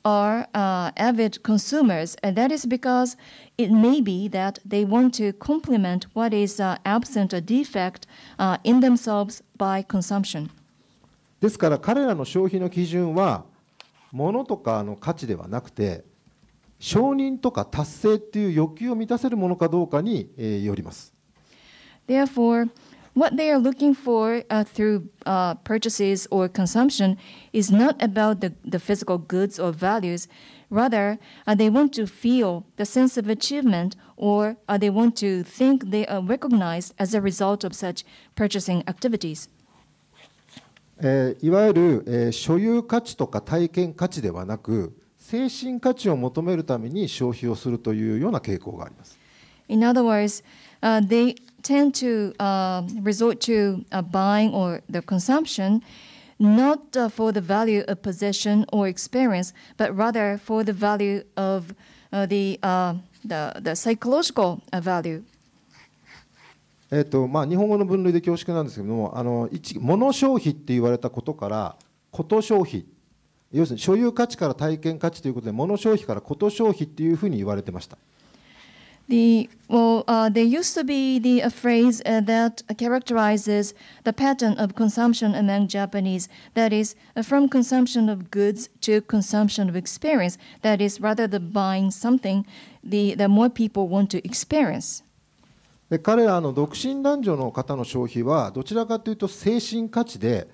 Speaker 2: are uh, avid consumers, and that is because it may be that they want to complement what is uh, absent or defect uh, in themselves by consumption.
Speaker 3: ですから彼らの消費の基準は物とかの価値ではなくて承認とか達成っていう欲求を満たせるものかどうかに、えー、よります。
Speaker 2: Therefore, what they are looking for uh, through uh, purchases or consumption is not about the, the physical goods or values. Rather, uh, they want to feel the sense of achievement or uh, they want to think they are recognized as a result of such purchasing activities.
Speaker 3: えー、いわゆる、えー、所有価値とか体験価値ではなく精神価値を求めるために消費をするというような傾向があります。
Speaker 2: In other words,、uh, they tend to uh, resort to uh, buying or the consumption not uh, for the value of possession or experience, but rather for the value of the, uh, the, the psychological value.
Speaker 3: えーとまあ、日本語の分類で恐縮なんですけれどもあの一物消費って言われたことからこと消費要するに所有価値から体験価値ということで物消費からこと消費っていうふうに言われてました。
Speaker 2: The, well, uh, there used to be the phrase uh, that characterizes the pattern of consumption among Japanese. That is, uh, from consumption of goods to consumption of experience. That is, rather than buying something, the, the more people want to experience.
Speaker 3: で彼らの独身男女の方の消費はどちらかというと精神価値で、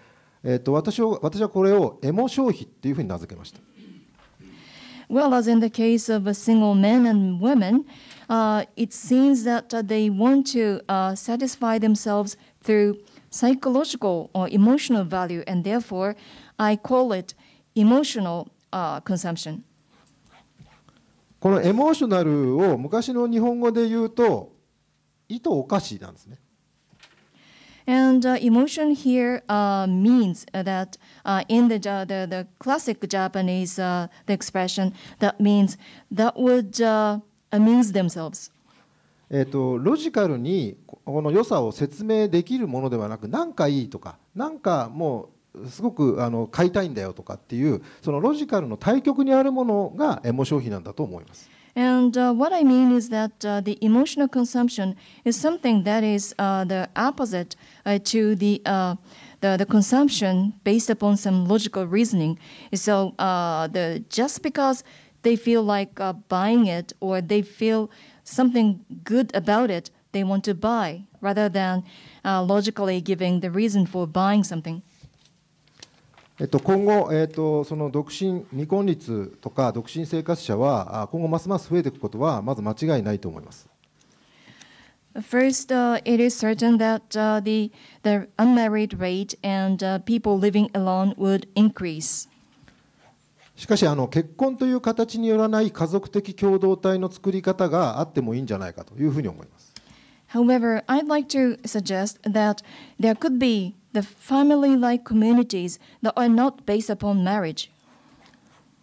Speaker 3: えー、と私を私はこれをエモ消費っていうふうに名付けました。
Speaker 2: Well, as in the case of single men and women, uh, it seems that uh, they want to uh, satisfy themselves through psychological or emotional value, and therefore I call it emotional consumption.
Speaker 3: このエモーショナルを昔の日本語で言うと、意図おかしなんですね。
Speaker 2: And、uh, emotion here means that in the, the, the classic Japanese the expression, that means that would.
Speaker 3: amuse themselves. えーと、とロジカルにこの良さを説明できるものではなく何かいいとか何かもうすごくあの買いたいんだよとかっていうそのロジカルの対極にあるものがエモ消費なんだと思います。
Speaker 2: And uh, what I mean is that uh, the emotional consumption is something that is uh, the opposite uh, to the, uh, the, the consumption based upon some logical reasoning. So uh, the, just because they feel like uh, buying it or they feel something good about it they want to buy rather than uh, logically giving the reason for buying something.
Speaker 3: えっと、今後、えっと、その独身未婚率とか独身生活者は今後ますます増えていくことはまず間違いないと思います。
Speaker 2: First, uh, it is certain that uh, the, the unmarried rate and uh, people living alone would increase.
Speaker 3: しかしあの結婚という形によらない家族的共同体の作り方があってもいいんじゃないかというふうに思います。
Speaker 2: However, I'd like to suggest that there could be the family-like communities that are not based upon
Speaker 3: marriage.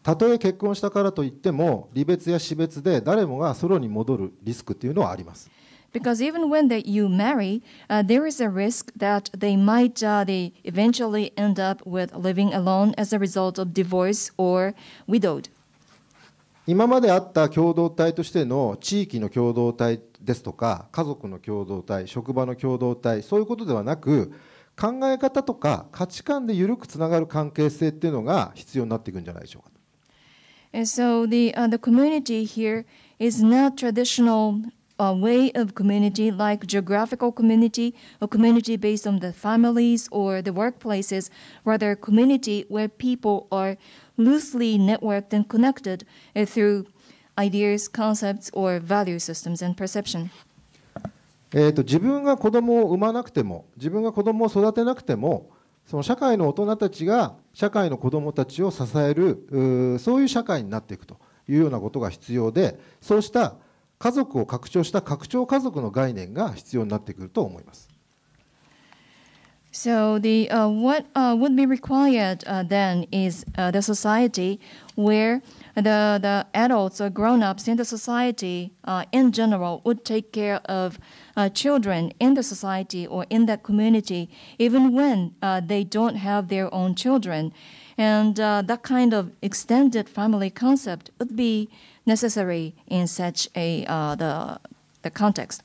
Speaker 3: たとえ結婚したからといっても、離別や死別で誰もがソロに戻るリスクというのはあります。
Speaker 2: because even when they, you marry, uh, there is a risk that they might uh, they eventually end up with living alone as a result of divorce or widowed.
Speaker 3: 今まであった共同体としての地域の共同体ですとか家族の共同体職場の共同体そういうことではなく考え方とか価値観で緩くつながる関係性っていうのが必要になっていくんじゃないでしょうか。
Speaker 2: And so the,、uh, the community here is not traditional a way of community like geographical community a community based on the families or the workplaces, rather community where people are loosely networked and connected uh, through ideas, concepts or value systems and perception.
Speaker 3: えーと、自分が子供を産まなくても自分が子供を育てなくてもその社会の大人たちが社会の子供たちを支えるうそういう社会になっていくというようなことが必要でそうした家族を拡張した拡張家族の概念が必要になってくると思います。
Speaker 2: So the uh, what uh, would be required uh, then is uh, the society where the the adults or grown-ups in the society uh, in general would take care of uh, children in the society or in that community, even when uh, they don't have their own children, and uh, that kind of extended family concept would be. necessary in such a、uh, the the context.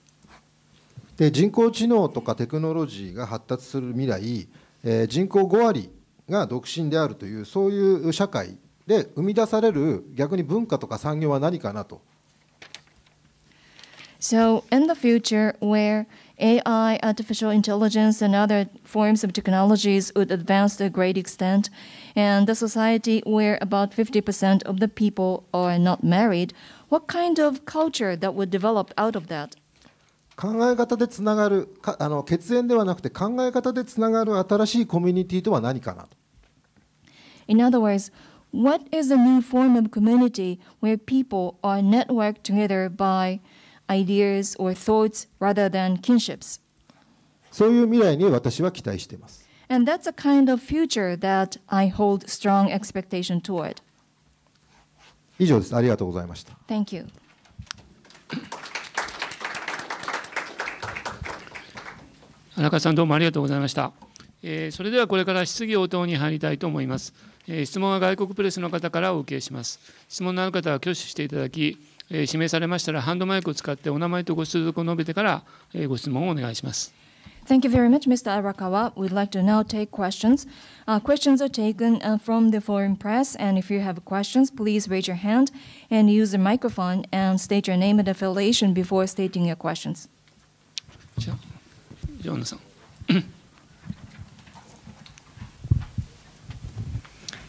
Speaker 3: で人工知能とかテクノロジーが発達する未来、えー、人口5割が独身であるというそういう社会で生み出される逆に文化とか産業は何かなと。
Speaker 2: So in the future where AI, artificial intelligence, and other forms of technologies would advance to a great extent, and the society where about 50% of the people are not married, what kind of culture that would develop out of that?
Speaker 3: 考え方でつながるかあの血縁ではなくて考え方でつながる新しいコミュニティとは何かなと。
Speaker 2: In other words, what is t new form of community where people are networked together by ideas or thoughts rather than kinships?
Speaker 3: そういう未来に私は期待しています。
Speaker 2: And that's a kind of future that I hold strong expectation toward.
Speaker 3: 以上です。ありがとうございました。Thank you. 田 中
Speaker 1: さんどうもありがとうございました。えー、それではこれから質疑応答に入りたいと思います。えー、質問は外国プレスの方からお受けします。質問のある方は挙手していただき、えー、指名されましたらハンドマイクを使ってお名前とご所属を述べてから、えご質問をお願いします。
Speaker 2: Thank you very much, Mr. Arakawa. We'd like to now take questions. Uh, questions are taken uh, from the foreign press, and if you have questions, please raise your hand and use the microphone and state your name and affiliation before stating your questions.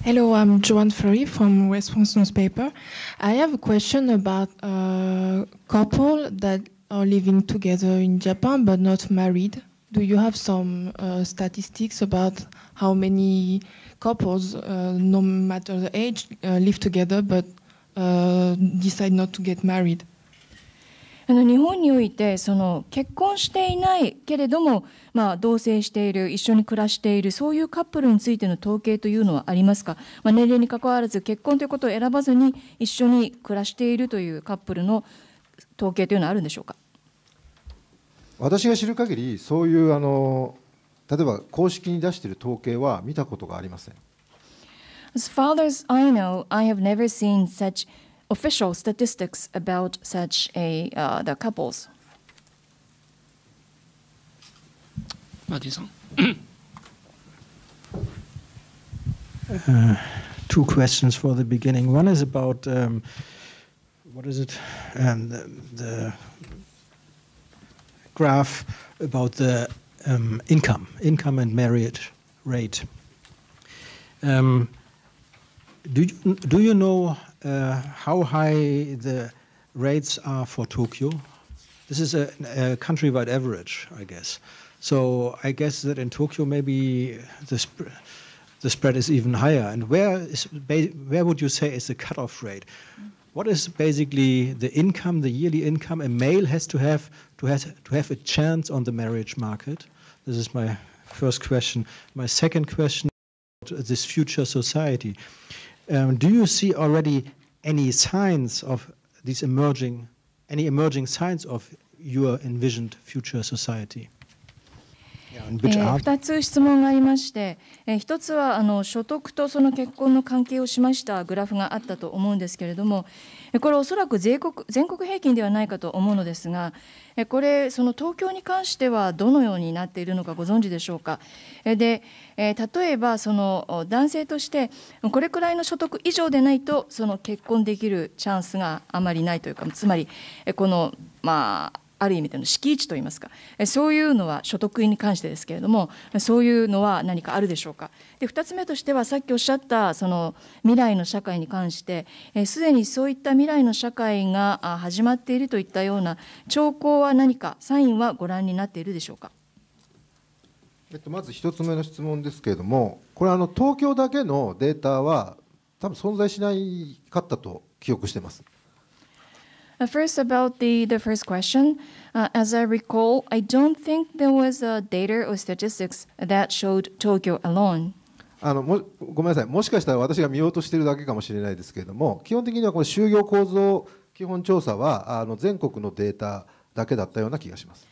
Speaker 5: Hello, I'm Joanne Ferry from West newspaper. I have a question about a uh, couple that are living together in Japan but not married. Do you have some uh, statistics about how many couples, uh, no matter the age, uh, live together but uh, decide not to get married?
Speaker 2: あの日本においてその結婚していないけれども、まあ、同棲している一緒に暮らしているそういうカップルについての統計というのはありますか、まあ、年齢に関わらず結婚ということを選ばずに一緒に暮らしているというカップルの統計というのはあるんでしょうか。
Speaker 3: 私が知る限りそういうあの例えば公式に出している統計は見たことがありません。
Speaker 2: As far as I know, I have never seen such official statistics about such a、uh, the couples.
Speaker 1: マーティンさん。
Speaker 6: Uh, two questions for the beginning. One is about um, what is it? Um, the, the graph about the um, income, income and marriage rate. Um, do you, do you know uh, how high the rates are for Tokyo? This is a, a countrywide average, I guess. So I guess that in Tokyo maybe the sp the spread is even higher. And where is where would you say is the cutoff rate? what is basically the income, the yearly income a male has to have to have to have a chance on the marriage market? This is my first question. My second question: this future society. Um, do you see already any signs of these emerging, any emerging signs of your envisioned future society?
Speaker 2: 2つ質問がありまして、1つはあの所得とその結婚の関係をしましたグラフがあったと思うんですけれども、これ、おそらく全国全国平均ではないかと思うのですが、これ、その東京に関してはどのようになっているのかご存知でしょうか。で例えばその男性としてこれくらいの所得以上でないとその結婚できるチャンスがあまりないというかつまりこのまあある意味での敷地といいますかそういうのは所得に関してですけれどもそういうのは何かあるでしょうかで2つ目としてはさっきおっしゃったその未来の社会に関してすでにそういった未来の社会が始まっているといったような兆候は何かサインはご覧になっているでしょうか。
Speaker 3: えっと、まず1つ目の質問ですけれどもこれはあの東京だけのデータは多分存在しないかったと記憶してます。
Speaker 2: First, about the, the first question, uh, as I recall, I don't think there was a data or statistics that showed Tokyo alone.
Speaker 3: あのもごめんなさい、もしかしたら私が見ようとしているだけかもしれないですけれども、基本的にはこの就業構造基本調査はあの全国のデータだけだったような気がします。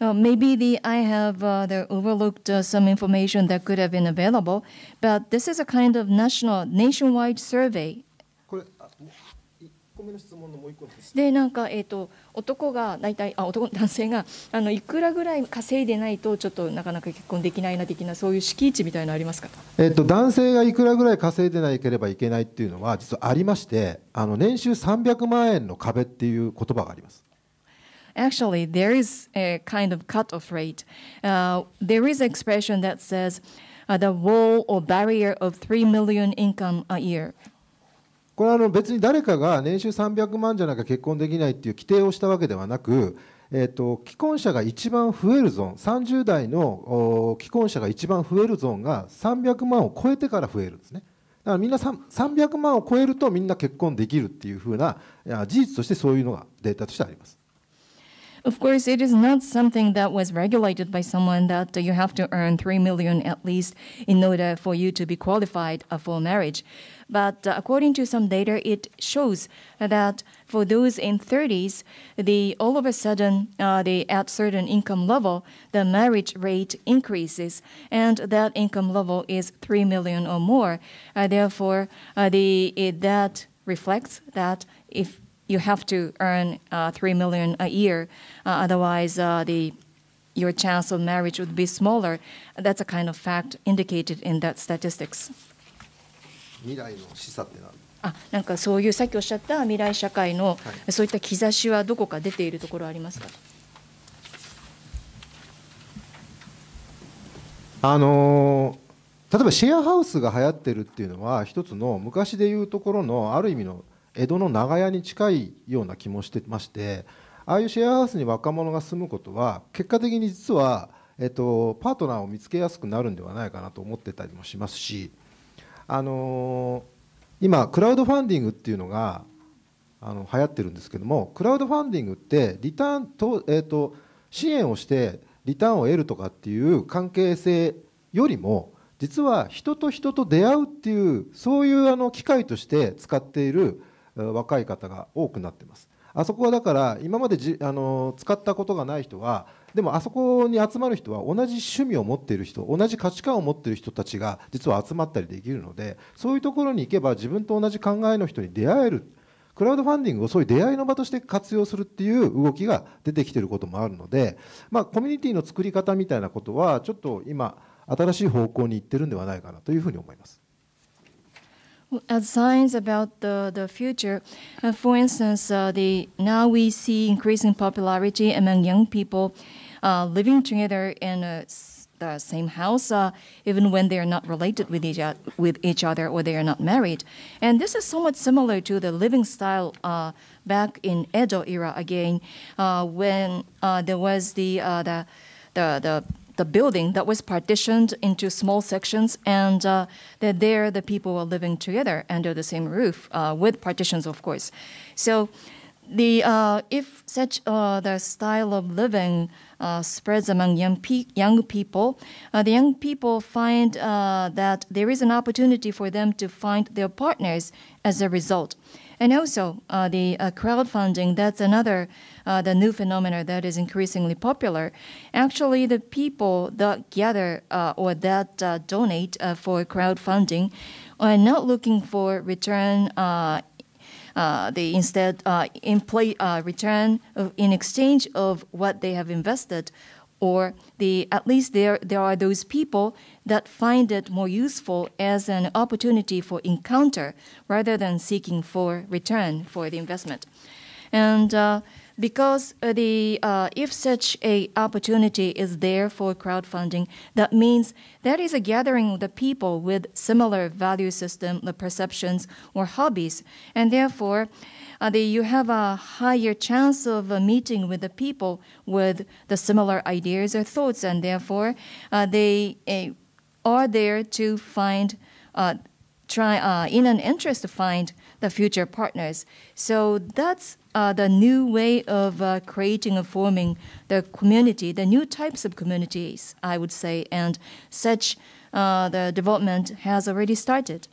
Speaker 2: Uh, maybe the, I have uh, the overlooked uh, some information that could have been available, but this is a kind of national, nationwide survey
Speaker 3: 目の質問のもう一個
Speaker 2: でなんかえっ、ー、と男が大体あ男男性があのいくらぐらい稼いでないとちょっとなかなか結婚できないな的なそういう敷地みたいなありますか。
Speaker 3: えっ、ー、と男性がいくらぐらい稼いでないければいけないっていうのは実はありまして、あの年収300万円の壁っていう言葉があります。
Speaker 2: Actually, there is a kind of cutoff rate. Uh, there is an expression that says uh, the wall or barrier of 3 million income a year.
Speaker 3: これはあの別に誰かが年収300万じゃなきゃ結婚できないっていう規定をしたわけではなく、えーと、既婚者が一番増えるゾーン30代の既婚者が一番増えるゾーンが300万を超えてから増えるんですねだからみんな300万を超えるとみんな結婚できるっていうふうな事実としてそういうのがデータとしてあります。
Speaker 2: Of course, it is not something that was regulated by someone that you have to earn 3 million at least in order for you to be qualified for marriage. But uh, according to some data, it shows that for those in 30s, the all of a sudden, uh, the at certain income level, the marriage rate increases, and that income level is three million or more. Uh, therefore, uh, the it, that reflects that if you have to earn uh, three million a year, uh, otherwise the your chance of marriage would be smaller. That's a kind of fact indicated in that statistics.
Speaker 3: 未来の示唆ってな
Speaker 2: あなんかそういうさっきおっしゃった未来社会の、そういった兆しはどこか出ているところありますか
Speaker 3: あのー、例えばシェアハウスが流行ってるっていうのは一つの昔でいうところのある意味の江戸の長屋に近いような気もしてましてああいうシェアハウスに若者が住むことは結果的に実は、えっと、パートナーを見つけやすくなるんではないかなと思ってたりもしますし。あの今クラウドファンディングっていうのがあの流行ってるんですけどもクラウドファンディングってリターンと,、えーと、と支援をしてリターンを得るとかっていう関係性よりも実は人と人と出会うっていうそういうあの機会として使っている若い方が多くなってます。あそこはだから今までじあの使ったことがない人はでもあそこに集まる人は同じ趣味を持っている人同じ価値観を持っている人たちが実は集まったりできるのでそういうところに行けば自分と同じ考えの人に出会えるクラウドファンディングをそういう出会いの場として活用するっていう動きが出てきていることもあるので、まあ、コミュニティの作り方みたいなことはちょっと今新しい方向に行ってるんではないかなというふうに思います。
Speaker 2: as uh, signs about the, the future. Uh, for instance, uh, the now we see increasing popularity among young people uh, living together in the same house, uh, even when they are not related with each, with each other or they are not married. And this is somewhat similar to the living style uh, back in Edo era again, when there was the the the, the the building that was partitioned into small sections, and uh, that there the people were living together under the same roof uh, with partitions, of course. So, the uh, if such uh, the style of living uh, spreads among young pe young people, uh, the young people find that there is an opportunity for them to find their partners as a result, and also the crowdfunding. That's another. Uh, the new phenomena that is increasingly popular, actually the people that gather uh, or that uh, donate uh, for crowdfunding are not looking for return. Uh, they instead in play, return of, in exchange of what they have invested, or the at least there there are those people that find it more useful as an opportunity for encounter rather than seeking for return for the investment, and because uh, the uh, if such a opportunity is there for crowdfunding, that means that is a gathering of the people with similar value system, perceptions, or hobbies, and therefore. Uh, the, you have a higher chance of uh, meeting with the people with the similar ideas or thoughts, and therefore uh, they eh, are there to find, uh, try in an interest to find the future partners. So that's uh, the new way of uh, creating and forming the community, the new types of communities, I would say, and such uh, the development has already started.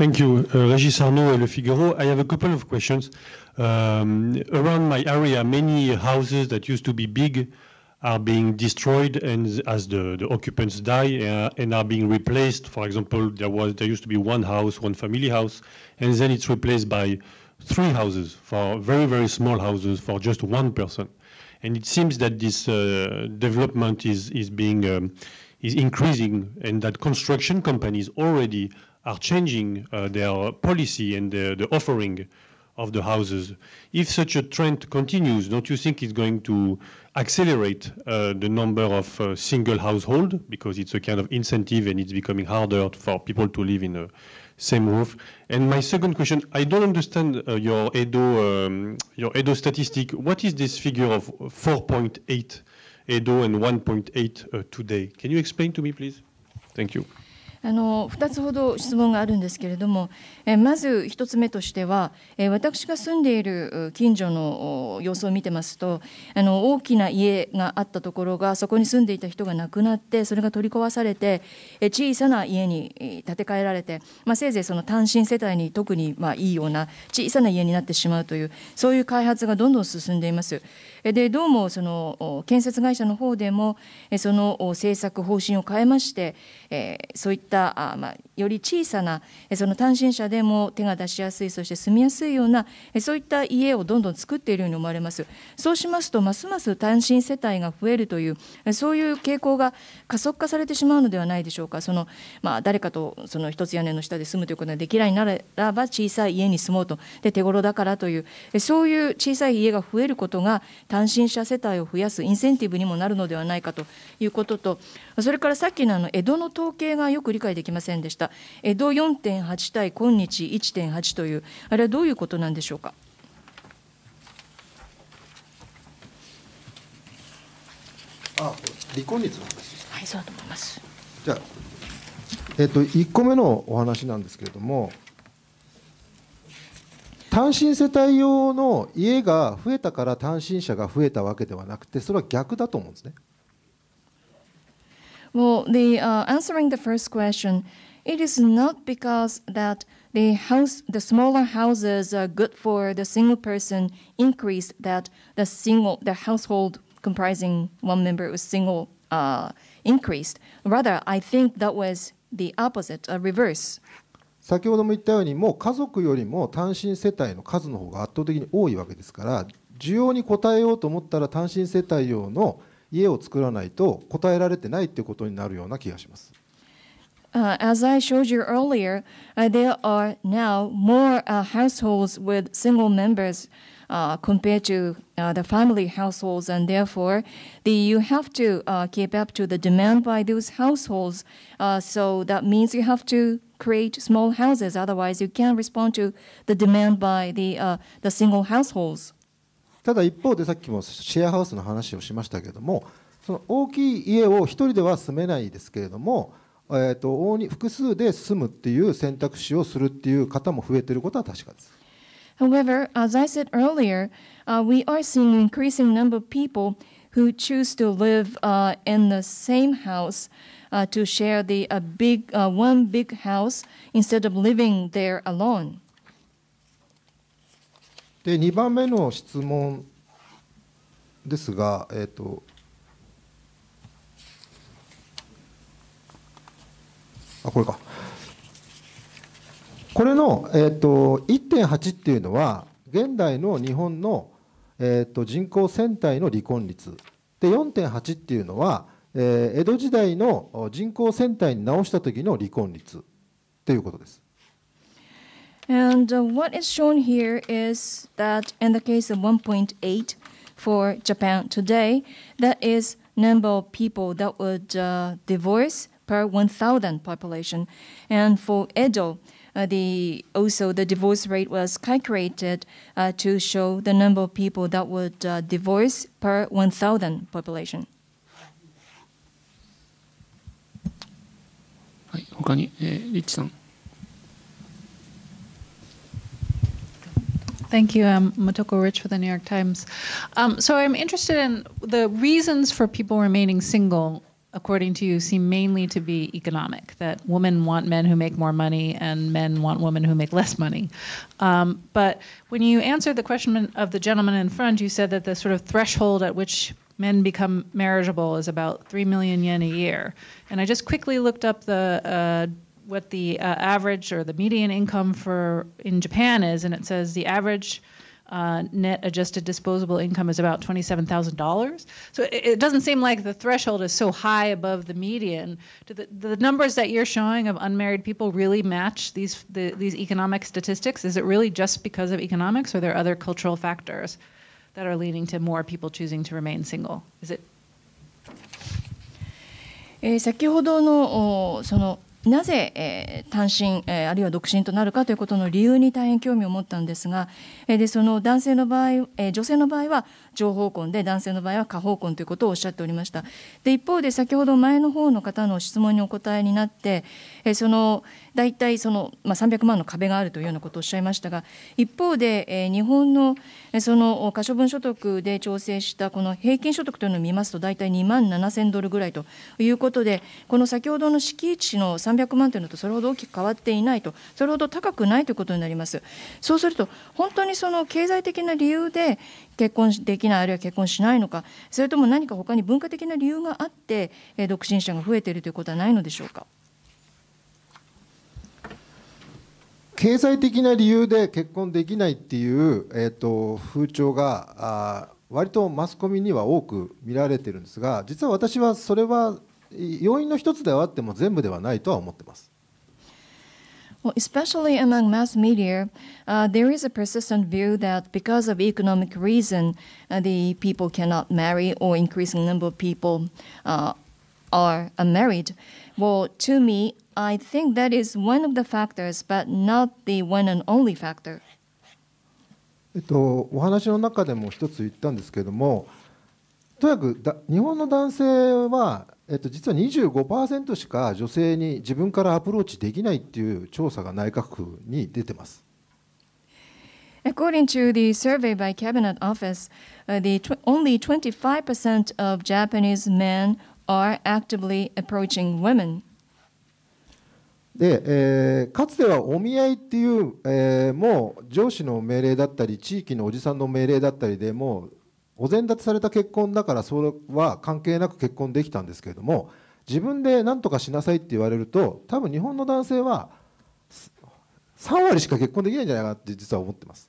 Speaker 7: Thank you, uh, Regis Arnaud, Le Figaro. I have a couple of questions. Um, around my area, many houses that used to be big are being destroyed and as the, the occupants die uh, and are being replaced. For example, there was there used to be one house, one family house, and then it's replaced by three houses for very very small houses for just one person. And it seems that this uh, development is is being um, is increasing, and that construction companies already are changing uh, their policy and the offering of the houses. If such a trend continues, don't you think it's going to accelerate uh, the number of uh, single household because it's a kind of incentive and it's becoming harder for people to live in the same roof. And my second question, I don't understand uh, your Edo um, your Edo statistic. What is this figure of 4.8 Edo and 1.8 uh, today? Can you explain to me, please? Thank you.
Speaker 2: あの2つほど質問があるんですけれども、えまず1つ目としては、え私が住んでいる近所の様子を見てますとあの大きな家があったところがそこに住んでいた人が亡くなってそれが取り壊されて、え小さな家に建て替えられて、まあ、せいぜいその単身世帯に特にまいいような小さな家になってしまうというそういう開発がどんどん進んでいます。でどうもその建設会社の方でもその政策方針を変えまして、えそういったあ、まあ、より小さなその単身者でも手が出しやすいそして住みやすいようなそういった家をどんどん作っているように思われますそうしますとますます単身世帯が増えるというそういう傾向が加速化されてしまうのではないでしょうかその、まあ、誰かとその一つ屋根の下で住むということができないならば小さい家に住もうとで手頃だからというそういう小さい家が増えることが単単身者世帯を増やすインセンティブにもなるのではないかということと、それからさっきのあの江戸の統計がよく理解できませんでした、江戸4.8対今日1.8という、あれはどういうことなんで
Speaker 3: しょうか。あ離婚率の話はい、そうだと思います。じゃあ、えっと、1個目のお話なんですけれども、単身世帯用の家が増えたから単身者が増えたわけではなくてそれは逆だと思うんですね。
Speaker 2: Well, the、uh, answering the first question, it is not because that the house, the smaller houses are good for the single person increased that the single, the household comprising one member was single uh, increased. Rather, I think that was the
Speaker 3: opposite, a reverse. 先ほども言ったようにもう家族よりも単身世帯の数の方が圧倒的に多いわけですから需要に応えようと思ったら単身世帯用の家を作らないと答えられてないということになるような気がします。
Speaker 2: Uh, as I showed you earlier, uh, there are now more uh, households with single members. compared to the family households, and therefore, the, you have to keep up to the demand by those households. so that means you have to create small houses. Otherwise, you can't respond to the demand by the, uh, the single households.
Speaker 3: ただ一方でさっきもシェアハウスの話をしましたけれどもその大きい家を1人では住めないですけれども、えー、と大に複数で住むっていう選択肢をするっていう方も増えてることは確かです。
Speaker 2: However, as I said earlier, uh, we are seeing an increasing number of people who choose to live uh, in the same house uh, to share the a big uh, one big house instead of living there alone.
Speaker 3: で2番目の質問ですが、えーとあこれかこれの、えーと、と1.8っていうのは現代の日本の、えーと、人口1体の離婚率で4.8っていうのは、えー、江戸時代の人口1体に直した時の離婚率ということです。
Speaker 2: And what is shown here is that in the case of 1.8 for Japan today, that is number of people that would uh, divorce per 1,000 population. And for Edo, Uh, the also the divorce rate was calculated uh, to show the number of people that would uh, divorce per 1,000 population.
Speaker 1: Thank
Speaker 2: you, um, Motoko Rich for the New York Times. Um, so I'm interested in the reasons for people remaining single according to you, seem mainly to be economic that women want men who make more money and men want women who make less money. Um, but when you answered the question of the gentleman in front, you said that the sort of threshold at which men become marriageable is about 3 million yen a year. And I just quickly looked up the uh, what the uh, average or the median income for in Japan is, and it says the average uh, net adjusted disposable income is about $27,000. So it, it, doesn't seem like the threshold is so high above the median. Do the, the numbers that you're showing of unmarried people really match these, the, these economic statistics? Is it really just because of economics,
Speaker 1: or are there other cultural factors that are leading to more people choosing to remain single? Is it? Eh,
Speaker 2: なぜ、えー、単身、えー、あるいは独身となるかということの理由に大変興味を持ったんですが、えー、でその男性の場合、えー、女性の場合は情報婚で男性の場合は下方婚ということをおっしゃっておりましたで一方で先ほど前の方の方の質問にお答えになって、えー、その、大体その、まあ、300万の壁があるというようなことをおっしゃいましたが一方で、えー、日本のその可処分所得で調整したこの平均所得というのを見ますと大体2万7000ドルぐらいということでこの先ほどの敷地の300万というのとそれほど大きく変わっていないとそれほど高くないということになります。そうすると本当にその経済的な理由で結婚できないあるいは結婚しないのかそれとも何か他に文化的な理由があって独身者が増えているということはないのでしょうか。
Speaker 3: 経済的な理由で結婚できないっていう、えーと、風潮があ割とマスコミには多く見られてるんですが実は私はそれは要因の一つではあっても全部ではないとは思ってます。
Speaker 2: Well, especially among mass media, uh, there is a persistent view that because of economic reason, uh, the people cannot marry or increasing number of people uh, are unmarried. Uh, Well, to me, I think that is one of the factors, but not the one and only factor.
Speaker 3: えっと、お話の中でも一つ言ったんですけれども、とにかくだ日本の男性は、えっと、実は25%しか女性に自分からアプローチできないっていう調査が内閣府に出てます。
Speaker 2: According to the survey by Cabinet Office, uh, the only 25% of Japanese men are actively approaching women.
Speaker 3: で、えー、かつてはお見合いっていう、えー、もう上司の命令だったり地域のおじさんの命令だったりでもうお膳立てされた結婚だからそれは関係なく結婚できたんですけれども自分で何とかしなさいって言われると多分日本の男性は3割しか結婚できないんじゃないかって実は思ってます。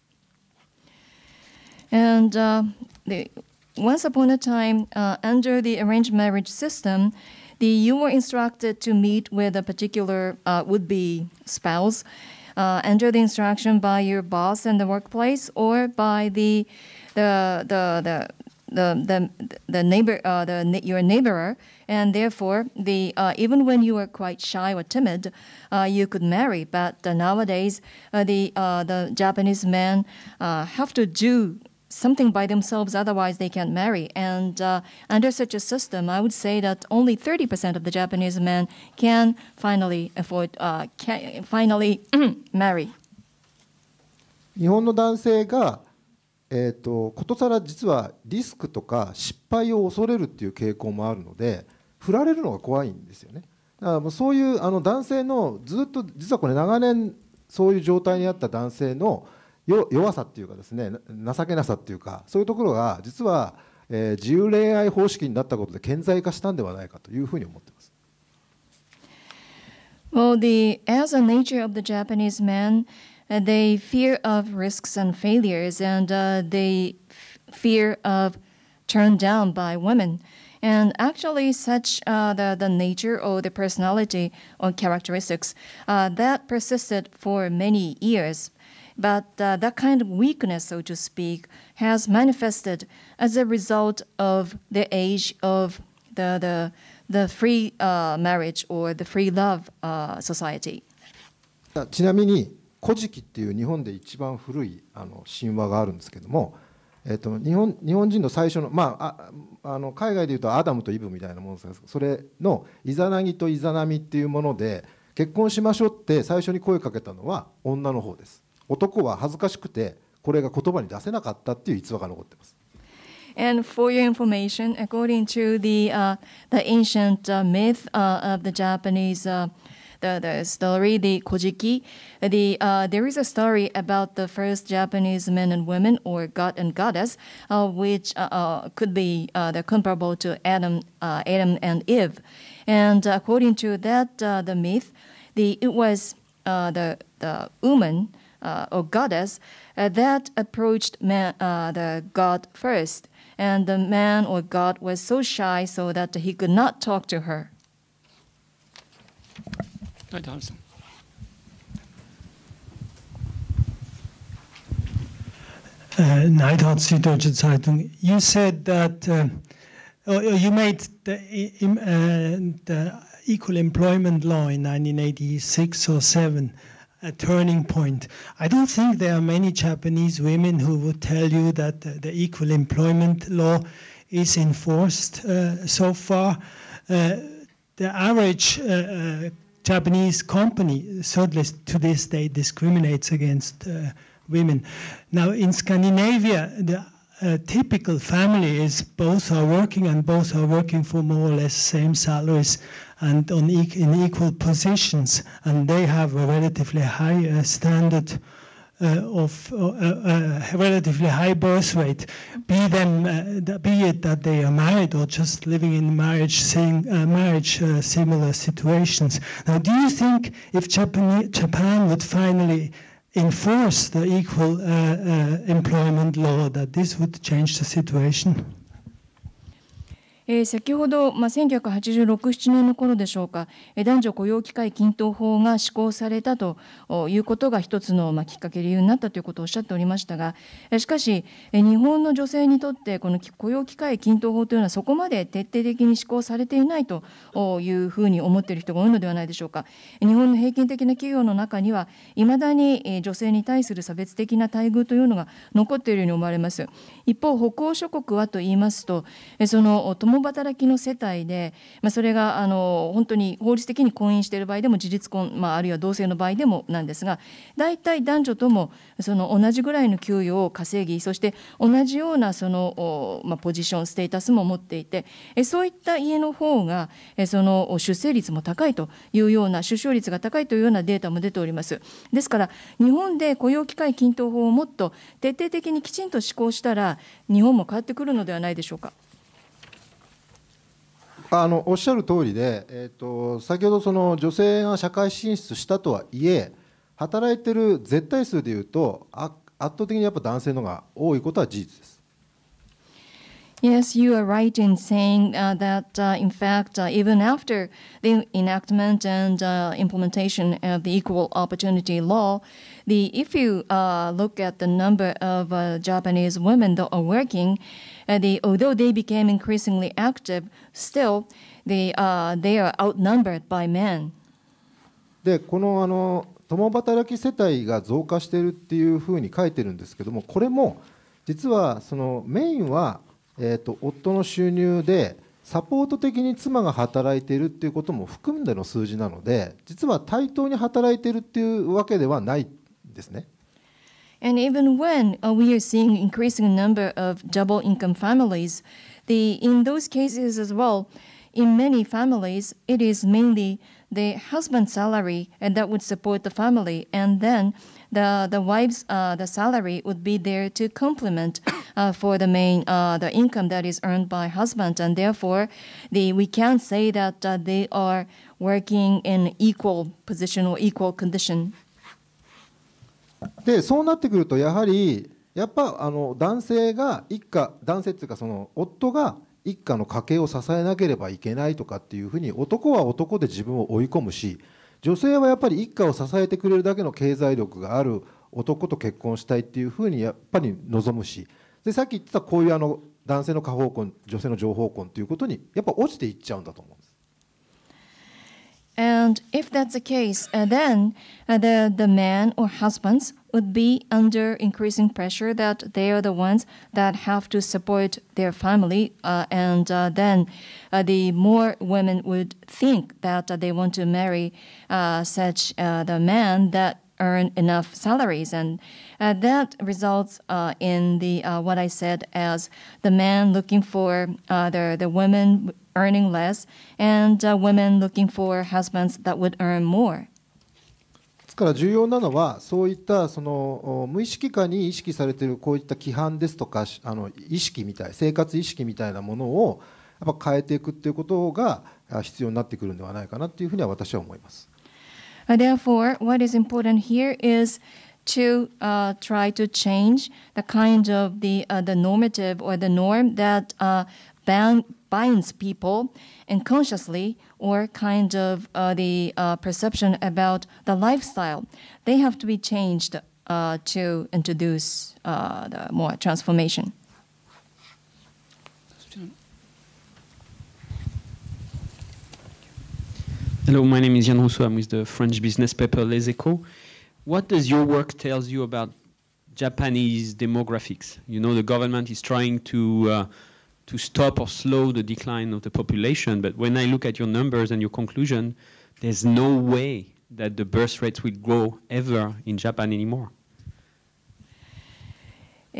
Speaker 2: And, uh, the once upon a time, uh, under the arranged marriage system, the, you were instructed to meet with a particular uh, would be spouse, uh, under the instruction by your boss in the workplace or by the, the, the, the the the the neighbor uh, the your neighbor and therefore the uh, even when you were quite shy or timid uh, you could marry but nowadays uh, the uh, the Japanese men uh, have to do something by themselves, otherwise they can't marry. And uh, under such a system, I would say that only 30% of the Japanese men can finally afford, uh, can finally marry.
Speaker 3: 日本の男性が、えーと、ことさら実はリスクとか失敗を恐れるっていう傾向もあるので振られるのが怖いんですよねだからもうそういうあの男性のずっと実はこれ長年そういう状態にあった男性の弱さっていうかですね情けなさっていうかそういうところが実は、えー、自由恋愛方式になったことで顕在化したんではないかというふうに思ってます。
Speaker 2: Well, the as a nature of the Japanese man, they fear of risks and failures, and uh, they fear of turned down by women. And actually, such uh, the, the nature or the personality or characteristics uh, that persisted for many years. but uh, that kind of weakness, so to speak, has manifested as a result of the age of the, the, the free uh, marriage or the free love uh, society.
Speaker 3: ちなみに「古事記」っていう日本で一番古いあの神話があるんですけども、えっと、日本日本人の最初の,、まあ、ああの海外でいうとアダムとイブみたいなものですそれのイザナギとイザナミっていうもので結婚しましょうって最初に声かけたのは女の方です。男は恥ずかしくてこれが言葉に出せなかったっていう逸話が残ってます。
Speaker 2: And for your information, according to the, uh, the ancient uh, myth uh, of the Japanese uh, the, the story, the Kojiki, the, uh, there is a story about the first Japanese men and women, or god and goddess, uh, which uh, uh could be uh, comparable to Adam, uh, Adam and Eve. And according to that, the myth, the, it was the, the woman uh, or goddess uh, that approached man, uh, the god first. And the man or god was so shy so that he could not talk to her.
Speaker 1: Hi, Thompson.
Speaker 8: uh, Zeitung. You said that uh, you made the, uh, the, equal employment law in 1986 or 7 a turning point. I don't think there are many Japanese women who would tell you that the, the equal employment law is enforced uh, so far. Uh, the average uh, uh Japanese company certainly to this day discriminates against uh, women. Now in Scandinavia, the a typical family is both are working and both are working for more or less same salaries and on e in equal positions, and they have a relatively high uh, standard uh, of uh, uh, uh relatively high birth rate. Be them, uh, be it that they are married or just living in marriage, seeing marriage similar situations. Now, do you think if Japan, Japan would finally enforce the equal uh, uh, employment law, that this would change the situation?
Speaker 2: えー、先ほど、まあ、1986、7年の頃でしょうか、えー、男女雇用機会均等法が施行されたということが一つの、まあ、きっかけ、理由になったということをおっしゃっておりましたが、えー、しかし、えー、日本の女性にとって、この雇用機会均等法というのは、そこまで徹底的に施行されていないというふうに思っている人が多いのではないでしょうか。日本の平均的な企業の中には、いまだに女性に対する差別的な待遇というのが残っているように思われます。一方、北欧諸国はと言いますと、その共共働きの世帯で、まあ、それがあの本当に法律的に婚姻している場合でも自立婚、まあ、あるいは同性の場合でもなんですが大体男女ともその同じぐらいの給与を稼ぎそして同じようなその、まあ、ポジションステータスも持っていてそういった家の方がその出生率も高いというような出生率が高いというようなデータも出ておりますですから日本で雇用機会均等法をもっと徹底的にきちんと施行したら日本も変わってくるのではないでしょうか。
Speaker 3: あのおっしゃる通りで、えーと、先ほどその女性が社会進出したとはいえ働いてる絶対数でいうとあ圧倒的にやっぱ男性のが多いことは事実です。
Speaker 2: Yes, you are right in saying uh, that, uh, in fact, uh, even after the enactment and implementation of the Equal Opportunity Law, the if you uh, look at the number of uh, Japanese women that are working, uh, the although they became increasingly active, still they they are outnumbered by men.
Speaker 3: でこのあの共働き世帯が増加しているっていうふうに書いてるんですけどもこれも実はそのメインは、えーと、と夫の収入でサポート的に妻が働いているっていうことも含んでの数字なので実は対等に働いているっていうわけではないですね。
Speaker 2: And even when uh, we are seeing increasing number of double income families, the in those cases as well, in many families, it is mainly the husband's salary and uh, that would support the family, and then the the wife's uh, the salary would be there to complement uh, for the main uh, the income that is earned by husband, and therefore, the we can't say that uh, they are working in equal position or equal condition.
Speaker 3: でそうなってくるとやはりやっぱあの男性が一家男性っていうかその夫が一家の家計を支えなければいけないとかっていうふうに男は男で自分を追い込むし女性はやっぱり一家を支えてくれるだけの経済力がある男と結婚したいっていうふうにやっぱり望むしでさっき言ってたこういうあの男性の家宝婚女性の情報婚ということにやっぱ落ちていっちゃうんだと思うんです。
Speaker 2: And if that's the case, uh, then uh, the, the men or husbands would be under increasing pressure that they are the ones that have to support their family. Uh, and uh, then uh, the more women would think that they want to marry uh, such the man that earn enough salaries, and uh, that results uh, in the what I said as the man looking for the the women earning less, and women looking for husbands that would earn more.
Speaker 3: ですから重要なのはそういったその無意識下に意識されているこういった規範ですとかあの意識みたい生活意識みたいなものをやっぱ変えていくっていうことが必要になってくるんではないかなというふうには私は思います。
Speaker 2: Uh, therefore, what is important here is to uh, try to change the kind of the uh, the normative or the norm that uh, bound, binds people unconsciously or kind of uh, the uh, perception about the lifestyle. They have to be changed to introduce the more transformation.
Speaker 4: Hello, my name is Yann Rousseau. I'm with the French business paper Les Echos. What does your work tells you about Japanese demographics? You know, the government is trying to uh, to stop or slow the decline of the population, but when I look at your numbers and your conclusion, there's no way that the birth rates will grow ever in Japan anymore.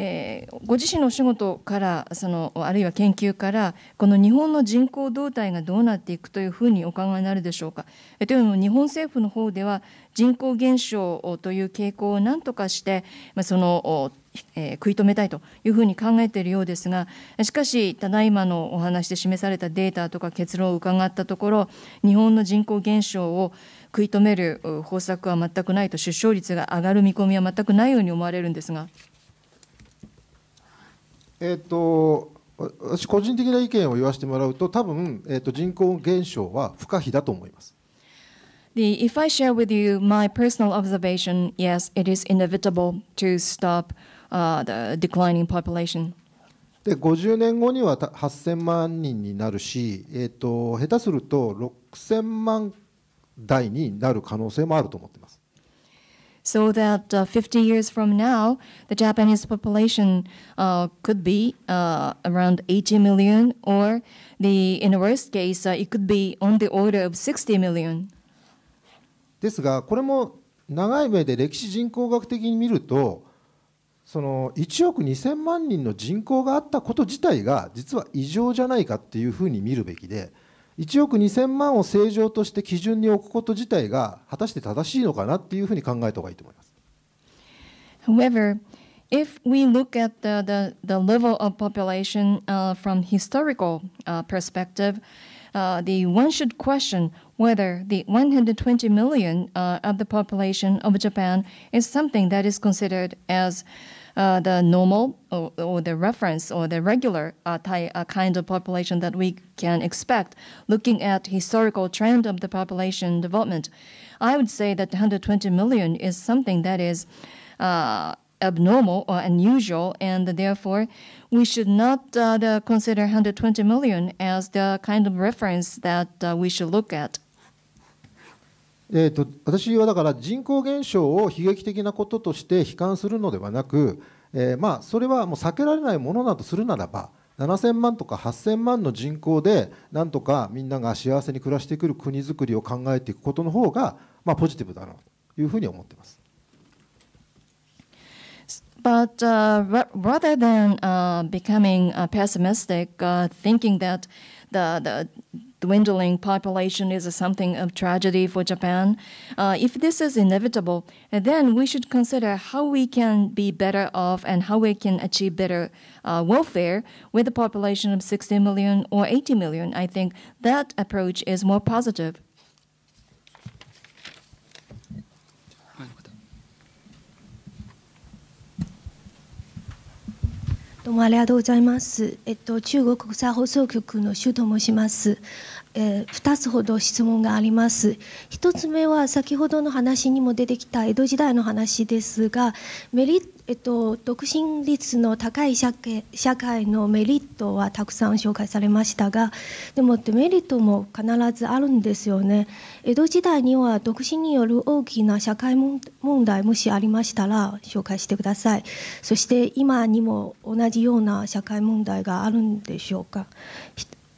Speaker 2: えー、ご自身のお仕事からそのあるいは研究からこの日本の人口動態がどうなっていくというふうにお考えになるでしょうか。えというのも日本政府の方では人口減少という傾向を何とかして、まあ、そのえー、食い止めたいというふうに考えているようですがしかしただいまのお話で示されたデータとか結論を伺ったところ日本の人口減少を食い止める方策は全くないと出生率が上がる見込みは全くないように思われるんですが。
Speaker 3: えーと、と私個人的な意見を言わせてもらうと多分、えーと、と人口減少は不可避だと思います。
Speaker 2: The, if I share with you my personal observation, yes, it is inevitable to stop、uh, the declining population.
Speaker 3: で50年後には8000万人になるし、えーと、と下手すると6000万台になる可能性もあると思ってます。
Speaker 2: so that uh, 50 years from now, the Japanese population uh, could be uh, around 80 million, or the, in the worst case, it could be on the order of 60 million.
Speaker 3: ですが、これも長い目で歴史人口学的に見ると、その1億2000万人の人口があったこと自体が実は異常じゃないかっていうふうに見るべきで。1億2000万を正常として基準に置くこと自体が果たして正しいのかなっていうふうに考えた方がいいと思います。
Speaker 2: However, if we look at the, the, the level of population uh, from historical uh, perspective, uh, the one should question whether the 120 million uh, of the population of Japan is something that is considered as uh, uh, the normal or, or, the reference or the regular uh, uh, kind of population that we can expect. Looking at historical trend of the population development, I would say that 120 million is something that is uh, abnormal or unusual, and therefore we should not uh, consider 120 million as the kind of reference that uh, we should look at.
Speaker 3: えーと、私はだから人口減少を悲劇的なこととして悲観するのではなく、えー、まあそれはもう避けられないものだとするならば7000万とか8000万の人口でなんとかみんなが幸せに暮らしてくる国づくりを考えていくことの方がまあポジティブだろうというふうに思っています。
Speaker 2: But uh, rather than uh, becoming uh, pessimistic, uh, thinking that the, the dwindling population is something of tragedy for Japan. Uh, if this is inevitable, then we should consider how we can be better off and how we can achieve better uh, welfare with a population of 60 million or 80 million. I think that approach is more positive.
Speaker 5: どうもありがとうございます。えっと、中国国際放送局の周と申します。えー、2つほど質問があります1つ目は先ほどの話にも出てきた江戸時代の話ですがメリえっと、独身率の高い社会のメリットはたくさん紹介されましたがでもデメリットも必ずあるんですよね江戸時代には独身による大きな社会問題もしありましたら紹介してくださいそして今にも同じような社会問題があるんでしょうか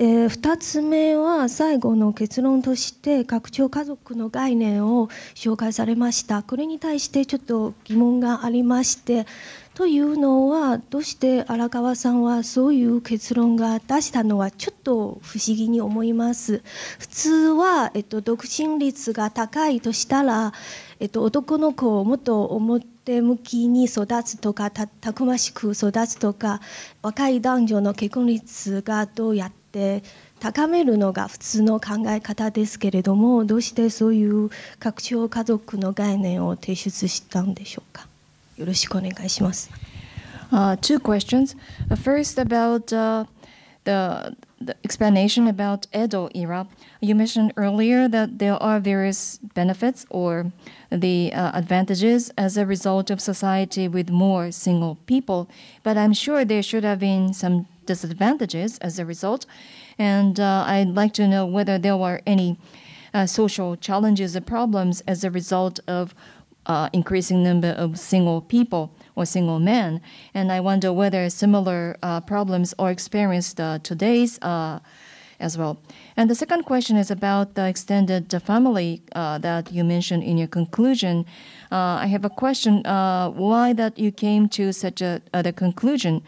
Speaker 5: えー、2つ目は最後の結論として拡張家族の概念を紹介されましたこれに対してちょっと疑問がありましてというのはどうして荒川さんはそういう結論が出したのはちょっと不思議に思います普通は、えっと、独身率が高いとしたら、えっと、男の子をもっと表向きに育つとかたくましく育つとか若い男女の結婚率がどうやってで高めるのが普通の考え方ですけれどもどうしてそういう拡張家族の概念を提出したんでしょうかよろしくお願いします。Uh,
Speaker 2: two questions. First about uh, the the explanation about Edo era. You mentioned earlier that there are various benefits or the uh, advantages as a result of society with more single people, but I'm sure there should have been some disadvantages as a result. And uh, I'd like to know whether there were any uh, social challenges or problems as a result of uh, increasing number of single people or single men. And I wonder whether similar uh, problems are experienced uh, today's uh, as well. And the second question is about the extended family uh, that you mentioned in your conclusion. Uh, I have a question uh, why that you came to such a the conclusion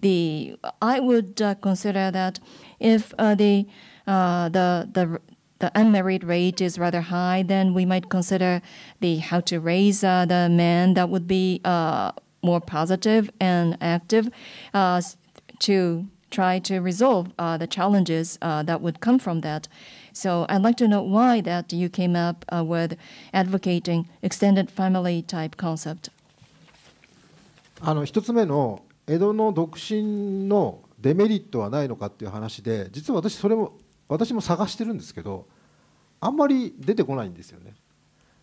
Speaker 2: the I would uh, consider that if uh, the, uh, the the the unmarried rate is rather high, then we might consider the how to raise the men that would be more positive and active to try to resolve uh, the challenges uh, that would come from that. So I'd like to know why that you came up uh, with advocating extended family type concept.
Speaker 3: あの一つ目の江戸の独身のデメリットはないのかっていう話で実は私それも私も探してるんですけどあんまり出てこないんですよね。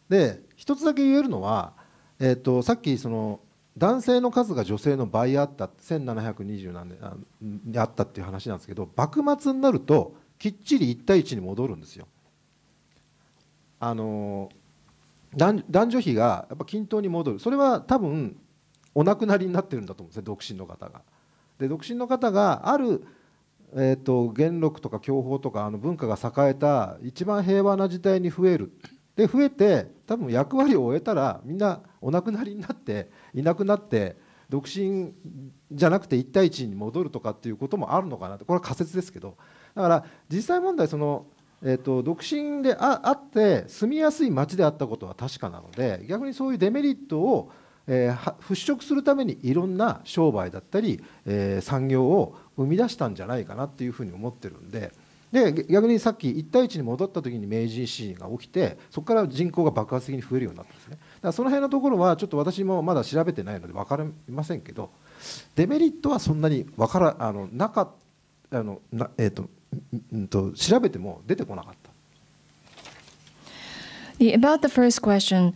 Speaker 3: で一つだけ言えるのは、えーと、さっきその男性の数が女性の倍あった1720何年あったっていう話なんですけど幕末になるときっちり1対1に戻るんですよ。あの男女比がやっぱ均等に戻るそれは多分お亡くなりになってるんだと思うんですね独身の方が。で独身の方がある、えーと、元禄とか享保とかあの文化が栄えた一番平和な時代に増えるで増えて多分役割を終えたらみんなお亡くなりになっていなくなって独身じゃなくて1対1に戻るとかっていうこともあるのかなとこれは仮説ですけどだから実際問題その、えーと、と独身でああって住みやすい街であったことは確かなので逆にそういうデメリットをえー、払拭するためにいろんな商売だったり、えー、産業を生み出したんじゃないかなというふうに思ってるんで。で逆にさっき1対1に戻った時に明治維新が起きてそこから人口が爆発的に増えるようになったんですねだからその辺のところはちょっと私もまだ調べてないので分かりませんけどデメリットはそんなに分からあのなかあのな、えーとうんと、調べても出てこなかった。
Speaker 2: About the first question,、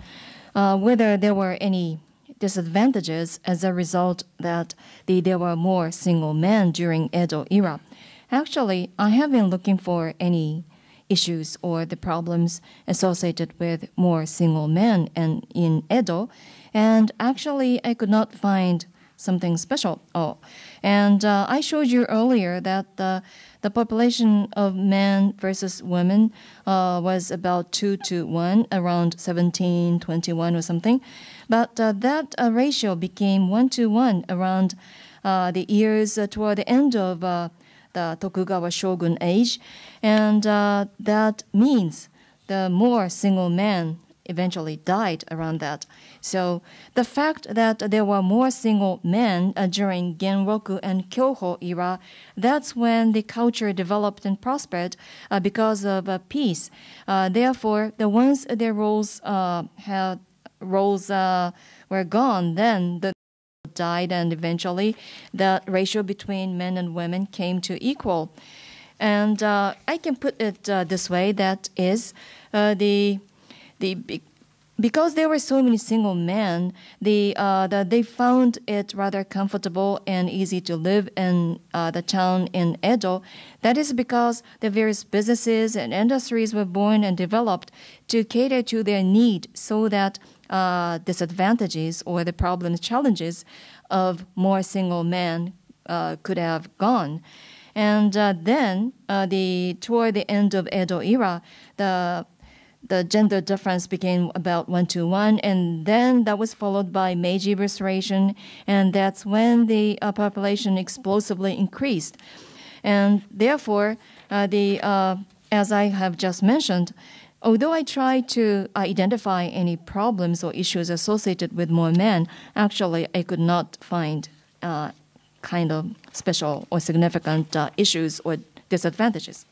Speaker 2: uh, whether there were any disadvantages as a result that the, there were more single men during Edo era. Actually, I have been looking for any issues or the problems associated with more single men and in Edo, and actually I could not find something special. Oh, and uh, I showed you earlier that the, the population of men versus women uh, was about two to one, around 1721 or something. But uh, that uh, ratio became one to one around uh, the years toward the end of the Tokugawa shogun age, and that means the more single men eventually died around that. So the fact that there were more single men uh, during Genroku and Kyoho era, that's when the culture developed and prospered uh, because of uh, peace. therefore, the once their roles had roles uh, were gone, then the died, and eventually the ratio between men and women came to equal. And uh, I can put it uh, this way: that is uh, the the because there were so many single men, the, uh, the, they found it rather comfortable and easy to live in uh, the town in Edo. That is because the various businesses and industries were born and developed to cater to their need so that uh, disadvantages or the problems, challenges of more single men uh, could have gone. And uh, then, uh, the toward the end of Edo era, the the gender difference became about one to one, and then that was followed by Meiji Restoration, and that's when the uh, population explosively increased, and therefore uh, the uh, as I have just mentioned, Although I try to identify any problems or issues associated with more men, actually I could not find uh, kind of special or significant uh, issues or disadvantages.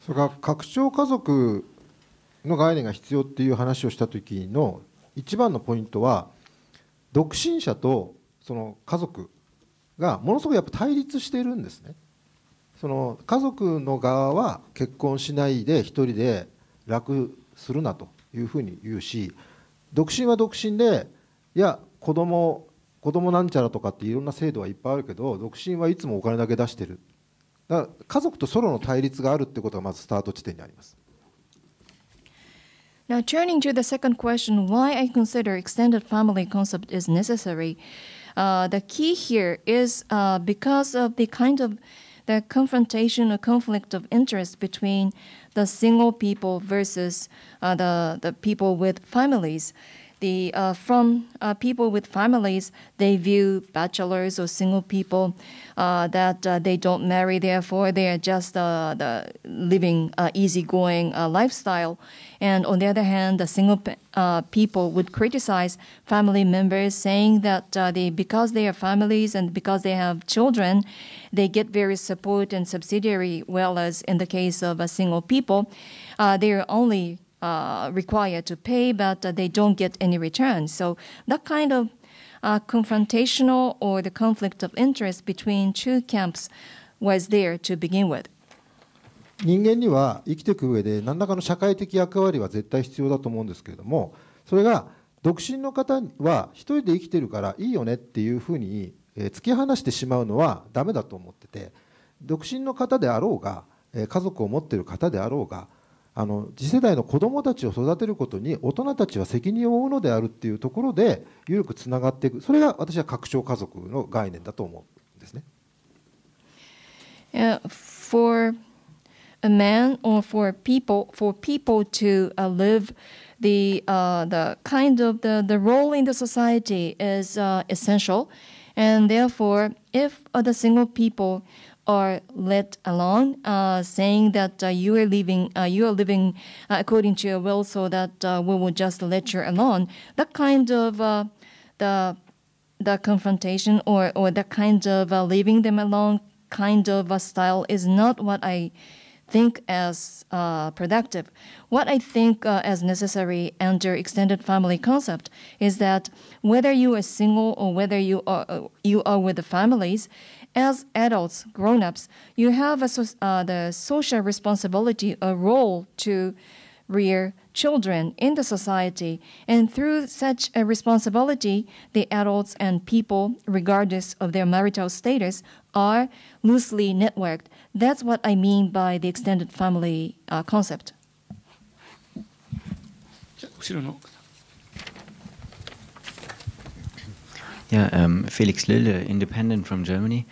Speaker 3: それから拡張家族の概念が必要っていう話をした時の一番のポイントは独身者とその家族がものすごくやっぱ対立しているんですね。その家族の側は結婚しないで一人で楽するなというふうに言うし独身は独身でいや子供子供なんちゃらとかっていろんな制度はいっぱいあるけど独身はいつもお金だけ出してるだから家族とソロの対立があるってことがまずスタート地点にあります。
Speaker 2: Now, turning to the second question, why I consider extended family concept is necessary. Uh, the key here is uh, because of the kind of the confrontation or conflict of interest between the single people versus uh, the, the people with families the uh, from uh, people with families, they view bachelors or single people uh, that uh, they don't marry. Therefore, they are just uh, the living uh, easygoing lifestyle. And on the other hand, the single people would criticize family members, saying that they because they are families and because they have children, they get various support and subsidiary. Whereas in the case of a single people, they are only uh, required to pay, but uh, they don't get any return. So that kind of uh, confrontational or the conflict of interest between two camps was there to begin with.
Speaker 3: 人間には生きていく上で何らかの社会的役割は絶対必要だと思うんですけれどもそれが独身の方は一人で生きてるからいいよねっていうふうに突き放してしまうのはダメだと思ってて独身の方であろうが家族を持ってる方であろうがあの次世代の子どもたちを育てることに大人たちは責任を負うのであるっていうところで緩くつながっていくそれが私は拡張家族の概念だと思うんですね。
Speaker 2: h for a man or for people for people to uh, live the uh, the kind of the, the role in the society is uh, essential and therefore if o the single people are let alone, uh, saying that uh, you are living, uh, you are living uh, according to your will, so that uh, we will just let you alone. That kind of uh, the the confrontation or or that kind of leaving them alone kind of a style is not what I think as productive. What I think as necessary under extended family concept is that whether you are single or whether you are you are with the families as adults, grown-ups, you have a, uh, the social responsibility, a role to rear children in the society. And through such a responsibility, the adults and people, regardless of their marital status, are loosely networked. That's what I mean by the extended family uh, concept.
Speaker 4: Yeah, um, Felix Lille, independent from Germany.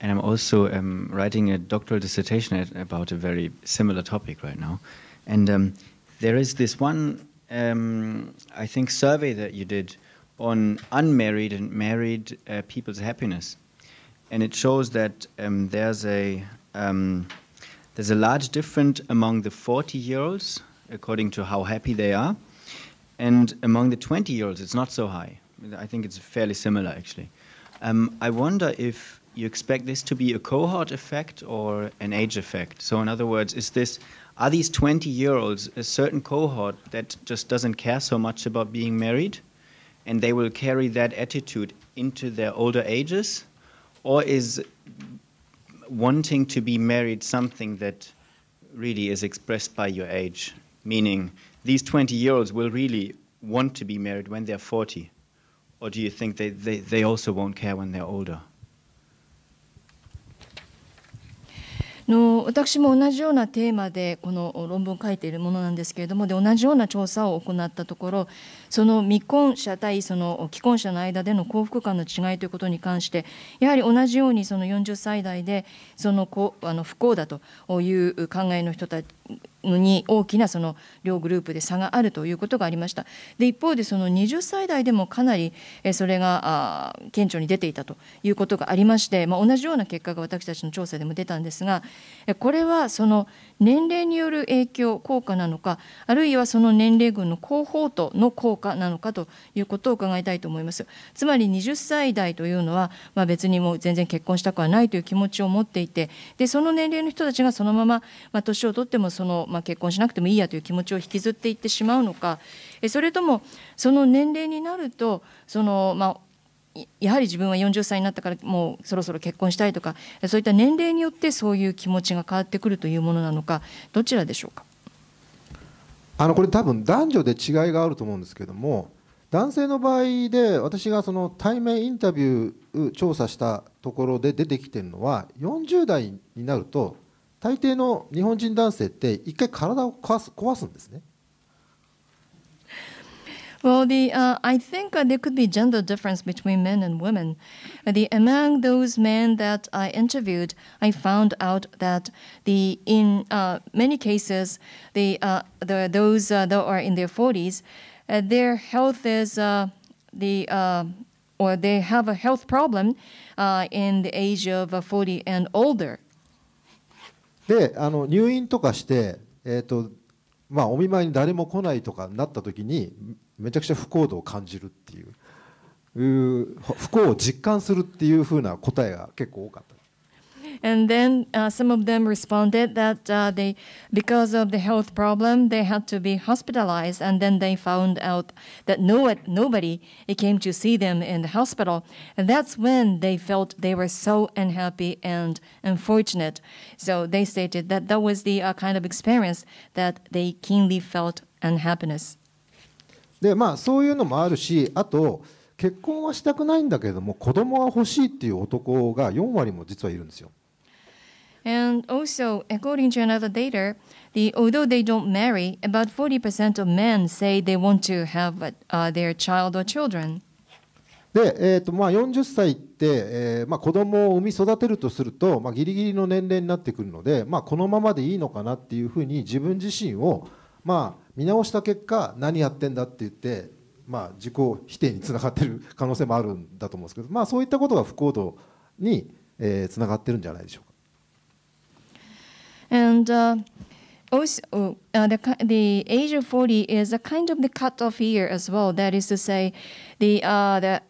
Speaker 4: And I'm also um, writing a doctoral dissertation at, about a very similar topic right now. And um, there is this one, um, I think, survey that you did on unmarried and married uh, people's happiness. And it shows that um, there's a um, there's a large difference among the 40 year olds, according to how happy they are, and among the 20 year olds, it's not so high. I think it's fairly similar, actually. Um, I wonder if you expect this to be a cohort effect or an age effect. So, in other words, is this are these 20 year olds a certain cohort that just doesn't care so much about being married and they will carry that attitude into their older ages? Or is wanting to be married something that really is expressed by your age? Meaning, these 20 year olds will really want to be married when they're 40. Or do you think they, they, they also won't care when they're older?
Speaker 2: の私も同じようなテーマでこの論文を書いているものなんですけれどもで同じような調査を行ったところその未婚者対その既婚者の間での幸福感の違いということに関してやはり同じようにその40歳代でそのこあの不幸だという考えの人たちに大きなその両グループで差があるということがありましたで一方でその20歳代でもかなりそれが顕著に出ていたということがありまして、まあ、同じような結果が私たちの調査でも出たんですがこれはその年齢による影響効果なのかあるいはその年齢群の広報との効果なのかということを伺いたいと思いますつまり20歳代というのは、まあ、別にもう全然結婚したくはないという気持ちを持っていてでその年齢の人たちがそのまま、まあ、年を取ってもその、まあ、結婚しなくてもいいやという気持ちを引きずっていってしまうのかそれともその年齢になるとその、まあ、やはり自分は40歳になったからもうそろそろ結婚したいとかそういった年齢によってそういう気持ちが変わってくるというものなのかどちらでしょうか
Speaker 3: あのこれ多分男女で違いがあると思うんですけども男性の場合で私がその対面インタビュー調査したところで出てきてるのは40代になると大抵の日本人男性って1回体を壊す壊すんですね。
Speaker 2: Well, the uh, I think uh, there could be gender difference between men and women. Uh, the among those men that I interviewed, I found out that the in uh, many cases the uh, the those uh, that are in their 40s, their health is the or they have a health problem in the age of 40 and older.
Speaker 3: で、あの入院とかして、えっ、ー、とまあお見舞いに誰も来ないとかなった時に。めちゃくちゃ不幸度を感じるっていう不幸を実感するっていうふうな答えが結構多かった。
Speaker 2: And then uh, some of them responded that uh, they, because of the health problem, they had to be hospitalized. And then they found out that no, nobody came to see them in the hospital. And that's when they felt they were so unhappy and unfortunate. So they stated that that was the uh, kind of experience that they keenly felt unhappiness.
Speaker 3: でまあそういうのもあるしあと結婚はしたくないんだけれども子供は欲しいっていう男が4割も実はいるんですよ。
Speaker 2: And also, according to another data, the, although they don't marry, about 40% of men say they want to have uh, their child or children.
Speaker 3: で、えーとまあ、40歳って、えーまあ、子供を産み育てるとすると、まあ、ギリギリの年齢になってくるので、まあ、このままでいいのかなっていうふうに自分自身を、まあ見直した結果何やってんだって言って、まあ、自己否定につながってる可能性もあるんだと思うんですけど、まあ、そういったことが不行動に、えつながってるんじゃないでしょ
Speaker 2: うか。And, uh also, uh, the, the age of 40 is a kind of the cutoff year as well. That is to say, the, uh, the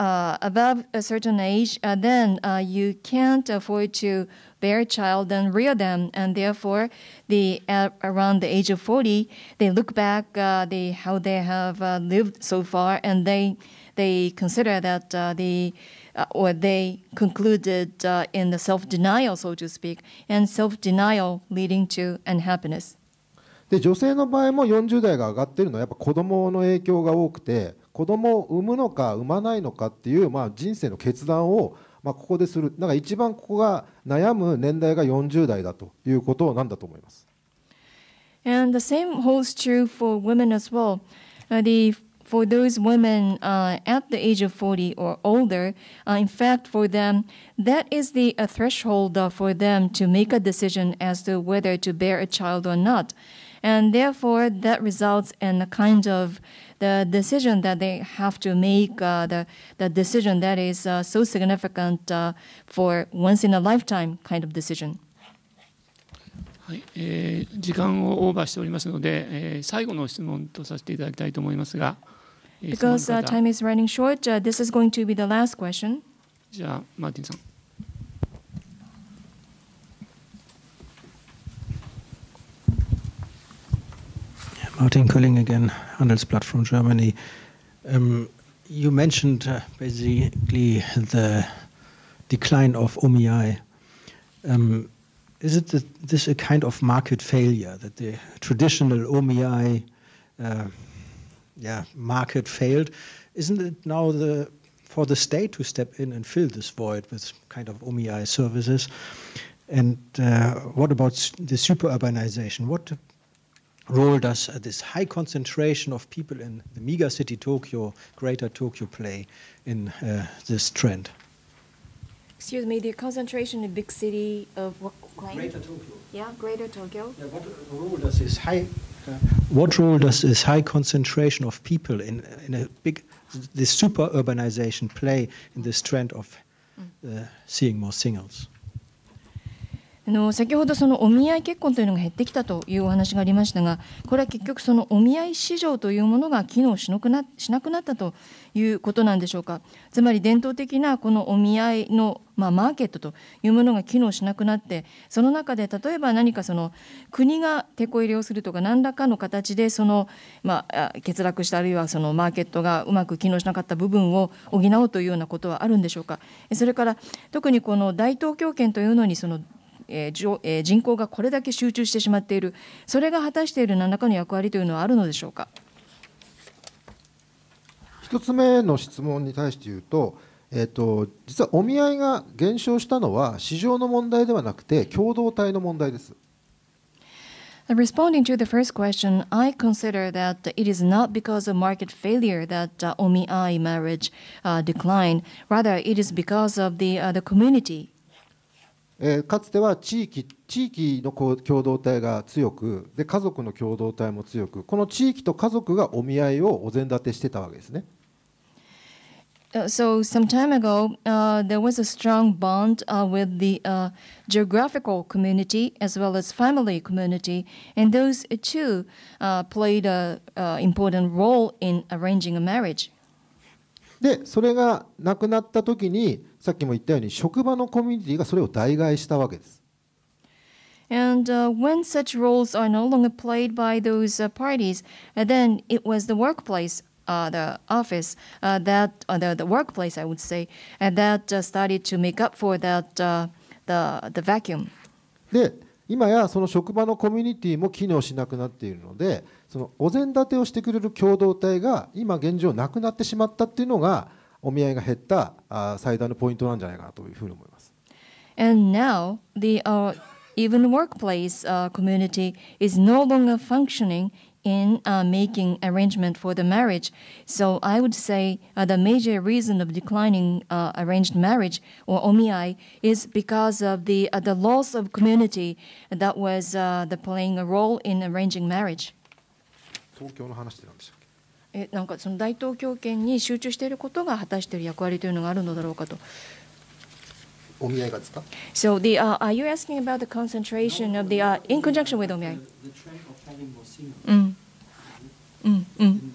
Speaker 2: uh, above a certain age, uh, then uh, you can't afford to bear a child and rear them. And therefore, the, uh, around the age of 40, they look back the, how they have lived so far and they, they consider that the uh, or they concluded uh, in the self denial, so to speak, and self denial leading to unhappiness.
Speaker 3: で女性の場合も40代が上がってるのはやっぱ子供の影響が多くて子供を産むのか産まないのかっていう、まあ、人生の決断を、まあ、ここでするだから一番ここが悩む年代が40代だということなんだと思います。
Speaker 2: And the same holds true for women as well. The for those women uh, at the age of 40 or older, uh, in fact, for them, that is the uh, threshold uh, for them to make a decision as to whether to bear a child or not. And therefore, that results in a kind of the decision that they have to make, uh, the, the decision that is uh, so significant for once in a lifetime kind of decision.
Speaker 1: はいえー、時間をオーバーしておりますので、えー、最後の質問とさせていただきたいと思いますが。because uh, time
Speaker 2: is running short, uh, this is going to be the last question.
Speaker 6: Martin Kölling again, Handelsblatt from Germany. Um, you mentioned uh, basically the decline of OMI. Um, is it this a kind of market failure that the traditional OMI yeah, market failed. Isn't it now the for the state to step in and fill this void with kind of OMI services? And uh, what about the superurbanization? What role does uh, this high concentration of people in the mega city Tokyo, greater Tokyo, play in uh, this trend?
Speaker 2: Excuse me, the concentration in big city of what kind? Greater Tokyo. Yeah, greater Tokyo. Yeah, what role does this high
Speaker 6: what role does this high concentration of people in, in a big, this super urbanization play in this trend of mm. uh, seeing more singles?
Speaker 2: あの先ほどそのお見合い結婚というのが減ってきたというお話がありましたが、これは結局、そのお見合い市場というものが機能しなくなしなくなったということなんでしょうか、つまり伝統的なこのお見合いの、まあ、マーケットというものが機能しなくなって、その中で例えば何かその国がてこ入れをするとか、何らかの形でその、まあ、欠落した、あるいはそのマーケットがうまく機能しなかった部分を補おうというようなことはあるんでしょうか。それから特にこの大東京圏というのにそのえー、人口がこれだけ集中してしまっている、それが果たしている何らかの役割というのはあるのでしょうか。
Speaker 3: 1つ目の質問に対して言うと、えーと実はお見合いが減少したのは市場の問題ではなくて共同体の問題です。
Speaker 2: Responding to the first question, I consider that it is not because of market failure that uh, OMI marriage uh, declined. Rather, it is because of the, uh, the community
Speaker 3: えー、かつては地域地域の共同体が強くで家族の共同体も強くこの地域と家族がお見合いをお膳立てしてたわけですね。
Speaker 2: So, some time ago, uh, there was a strong bond uh, with the uh, geographical community as well as family community, and those two played an important role in arranging a marriage.
Speaker 3: でそれがなくなった時にさっきも言ったように職場のコミュニティがそれを代替したわけです。
Speaker 2: And uh, when such roles are no longer played by those uh, parties, uh, then it was the workplace, uh, the office, uh, that uh, the, the workplace, I would say, and that uh, started to make up for that uh, the the vacuum.
Speaker 3: で今やその職場のコミュニティも機能しなくなっているのでそのお膳立てをしてくれる共同体が今現状なくなってしまったっていうのがお見合いが減ったあ最大のポイントなんじゃないかなというふうに思います。
Speaker 2: And now the、uh, even workplace、uh, community is no longer functioning in uh, making arrangement for the marriage. So I would say uh, the major reason of declining uh, arranged marriage or omiai is because of the uh, the loss of community that was uh, the playing a role in arranging marriage. えなんかその大東京圏に集中していることが果たしている役割というのがあるのだろうかと。
Speaker 3: お見合いがですか
Speaker 2: ？So the、uh, are you asking about the concentration of the、uh, in conjunction with お見合い
Speaker 6: ？The, うん。
Speaker 2: うん。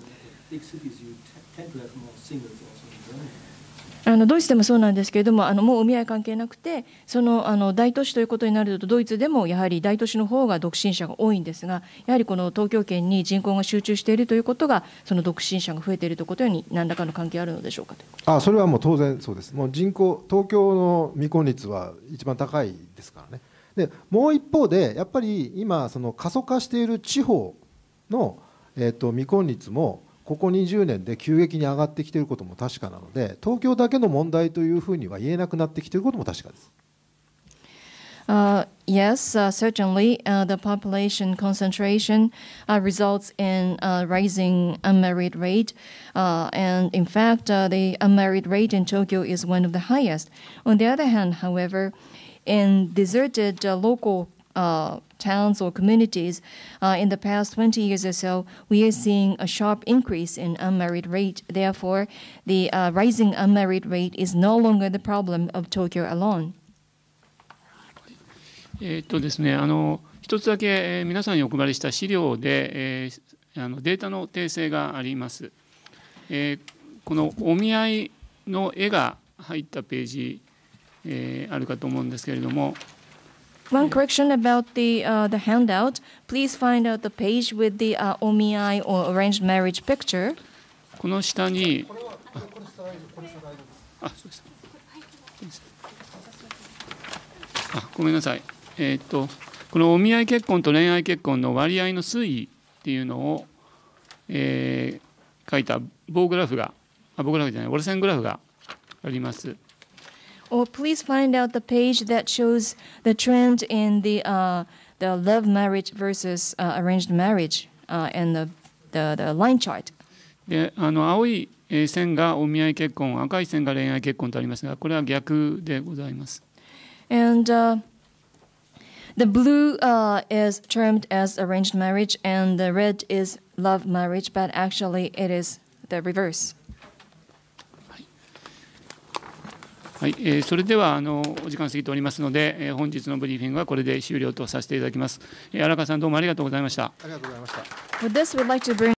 Speaker 2: あのドイツでもそうなんですけれどもあのもうお見合い関係なくてそのあの大都市ということになるとドイツでもやはり大都市の方が独身者が多いんですがやはりこの東京圏に人口が集中しているということがその独身者が増えているということに何らかの関係あるのでしょうか
Speaker 3: あそれはもう当然そうですもう人口東京の未婚率は一番高いですからねでもう一方でやっぱり今その過疎化している地方の、えーと、と未婚率もここ20年で急激に上がってきていることも確かなので東京だけの問題というふうには言えなくなってきていることも確かです。
Speaker 2: Uh, yes, uh, certainly. Uh, the population concentration results in rising unmarried rate, and in fact, the unmarried rate in Tokyo is one of the highest. On the other hand, however, in deserted uh, local uh, towns or communities, uh, in the past 20 years or so, we are seeing a sharp increase in unmarried rate. Therefore, the rising unmarried rate is no longer the problem of Tokyo alone.
Speaker 1: えっとですね、あの一つだけ皆さんにお配りした資料で、えー、あのデータの訂正があります。えー、このお見合いの絵が入ったページえー、あるかと思うんですけれども。
Speaker 2: One correction about the uh, the handout. Please find out the page with the uh, omiyai or arranged marriage picture.
Speaker 1: この下に。あ、そうです。あ、ごめんなさい。えー、っとこのお見合い結婚と恋愛結婚の割合の推移っていうのを、えー、書いた棒グラフが、あ棒グラフじゃない、折れ線グラフがあります。
Speaker 2: Or please find out the page that shows the trend in the, uh, the love marriage versus uh, arranged marriage uh, and the, the, the line chart.
Speaker 1: であの青い線がお見合い結婚、赤い線が恋愛結婚とありますが、これは逆でございます。
Speaker 2: And、uh, the blue、uh, is termed as arranged marriage, and the red is love marriage, but actually it is the reverse.
Speaker 1: はいえー、それではあのお時間過ぎておりますので、えー、本日のブリーフィングはこれで終了とさせていただきます。えー、荒川さんどうもありがとうございました。あり
Speaker 3: がとうござい
Speaker 1: ました。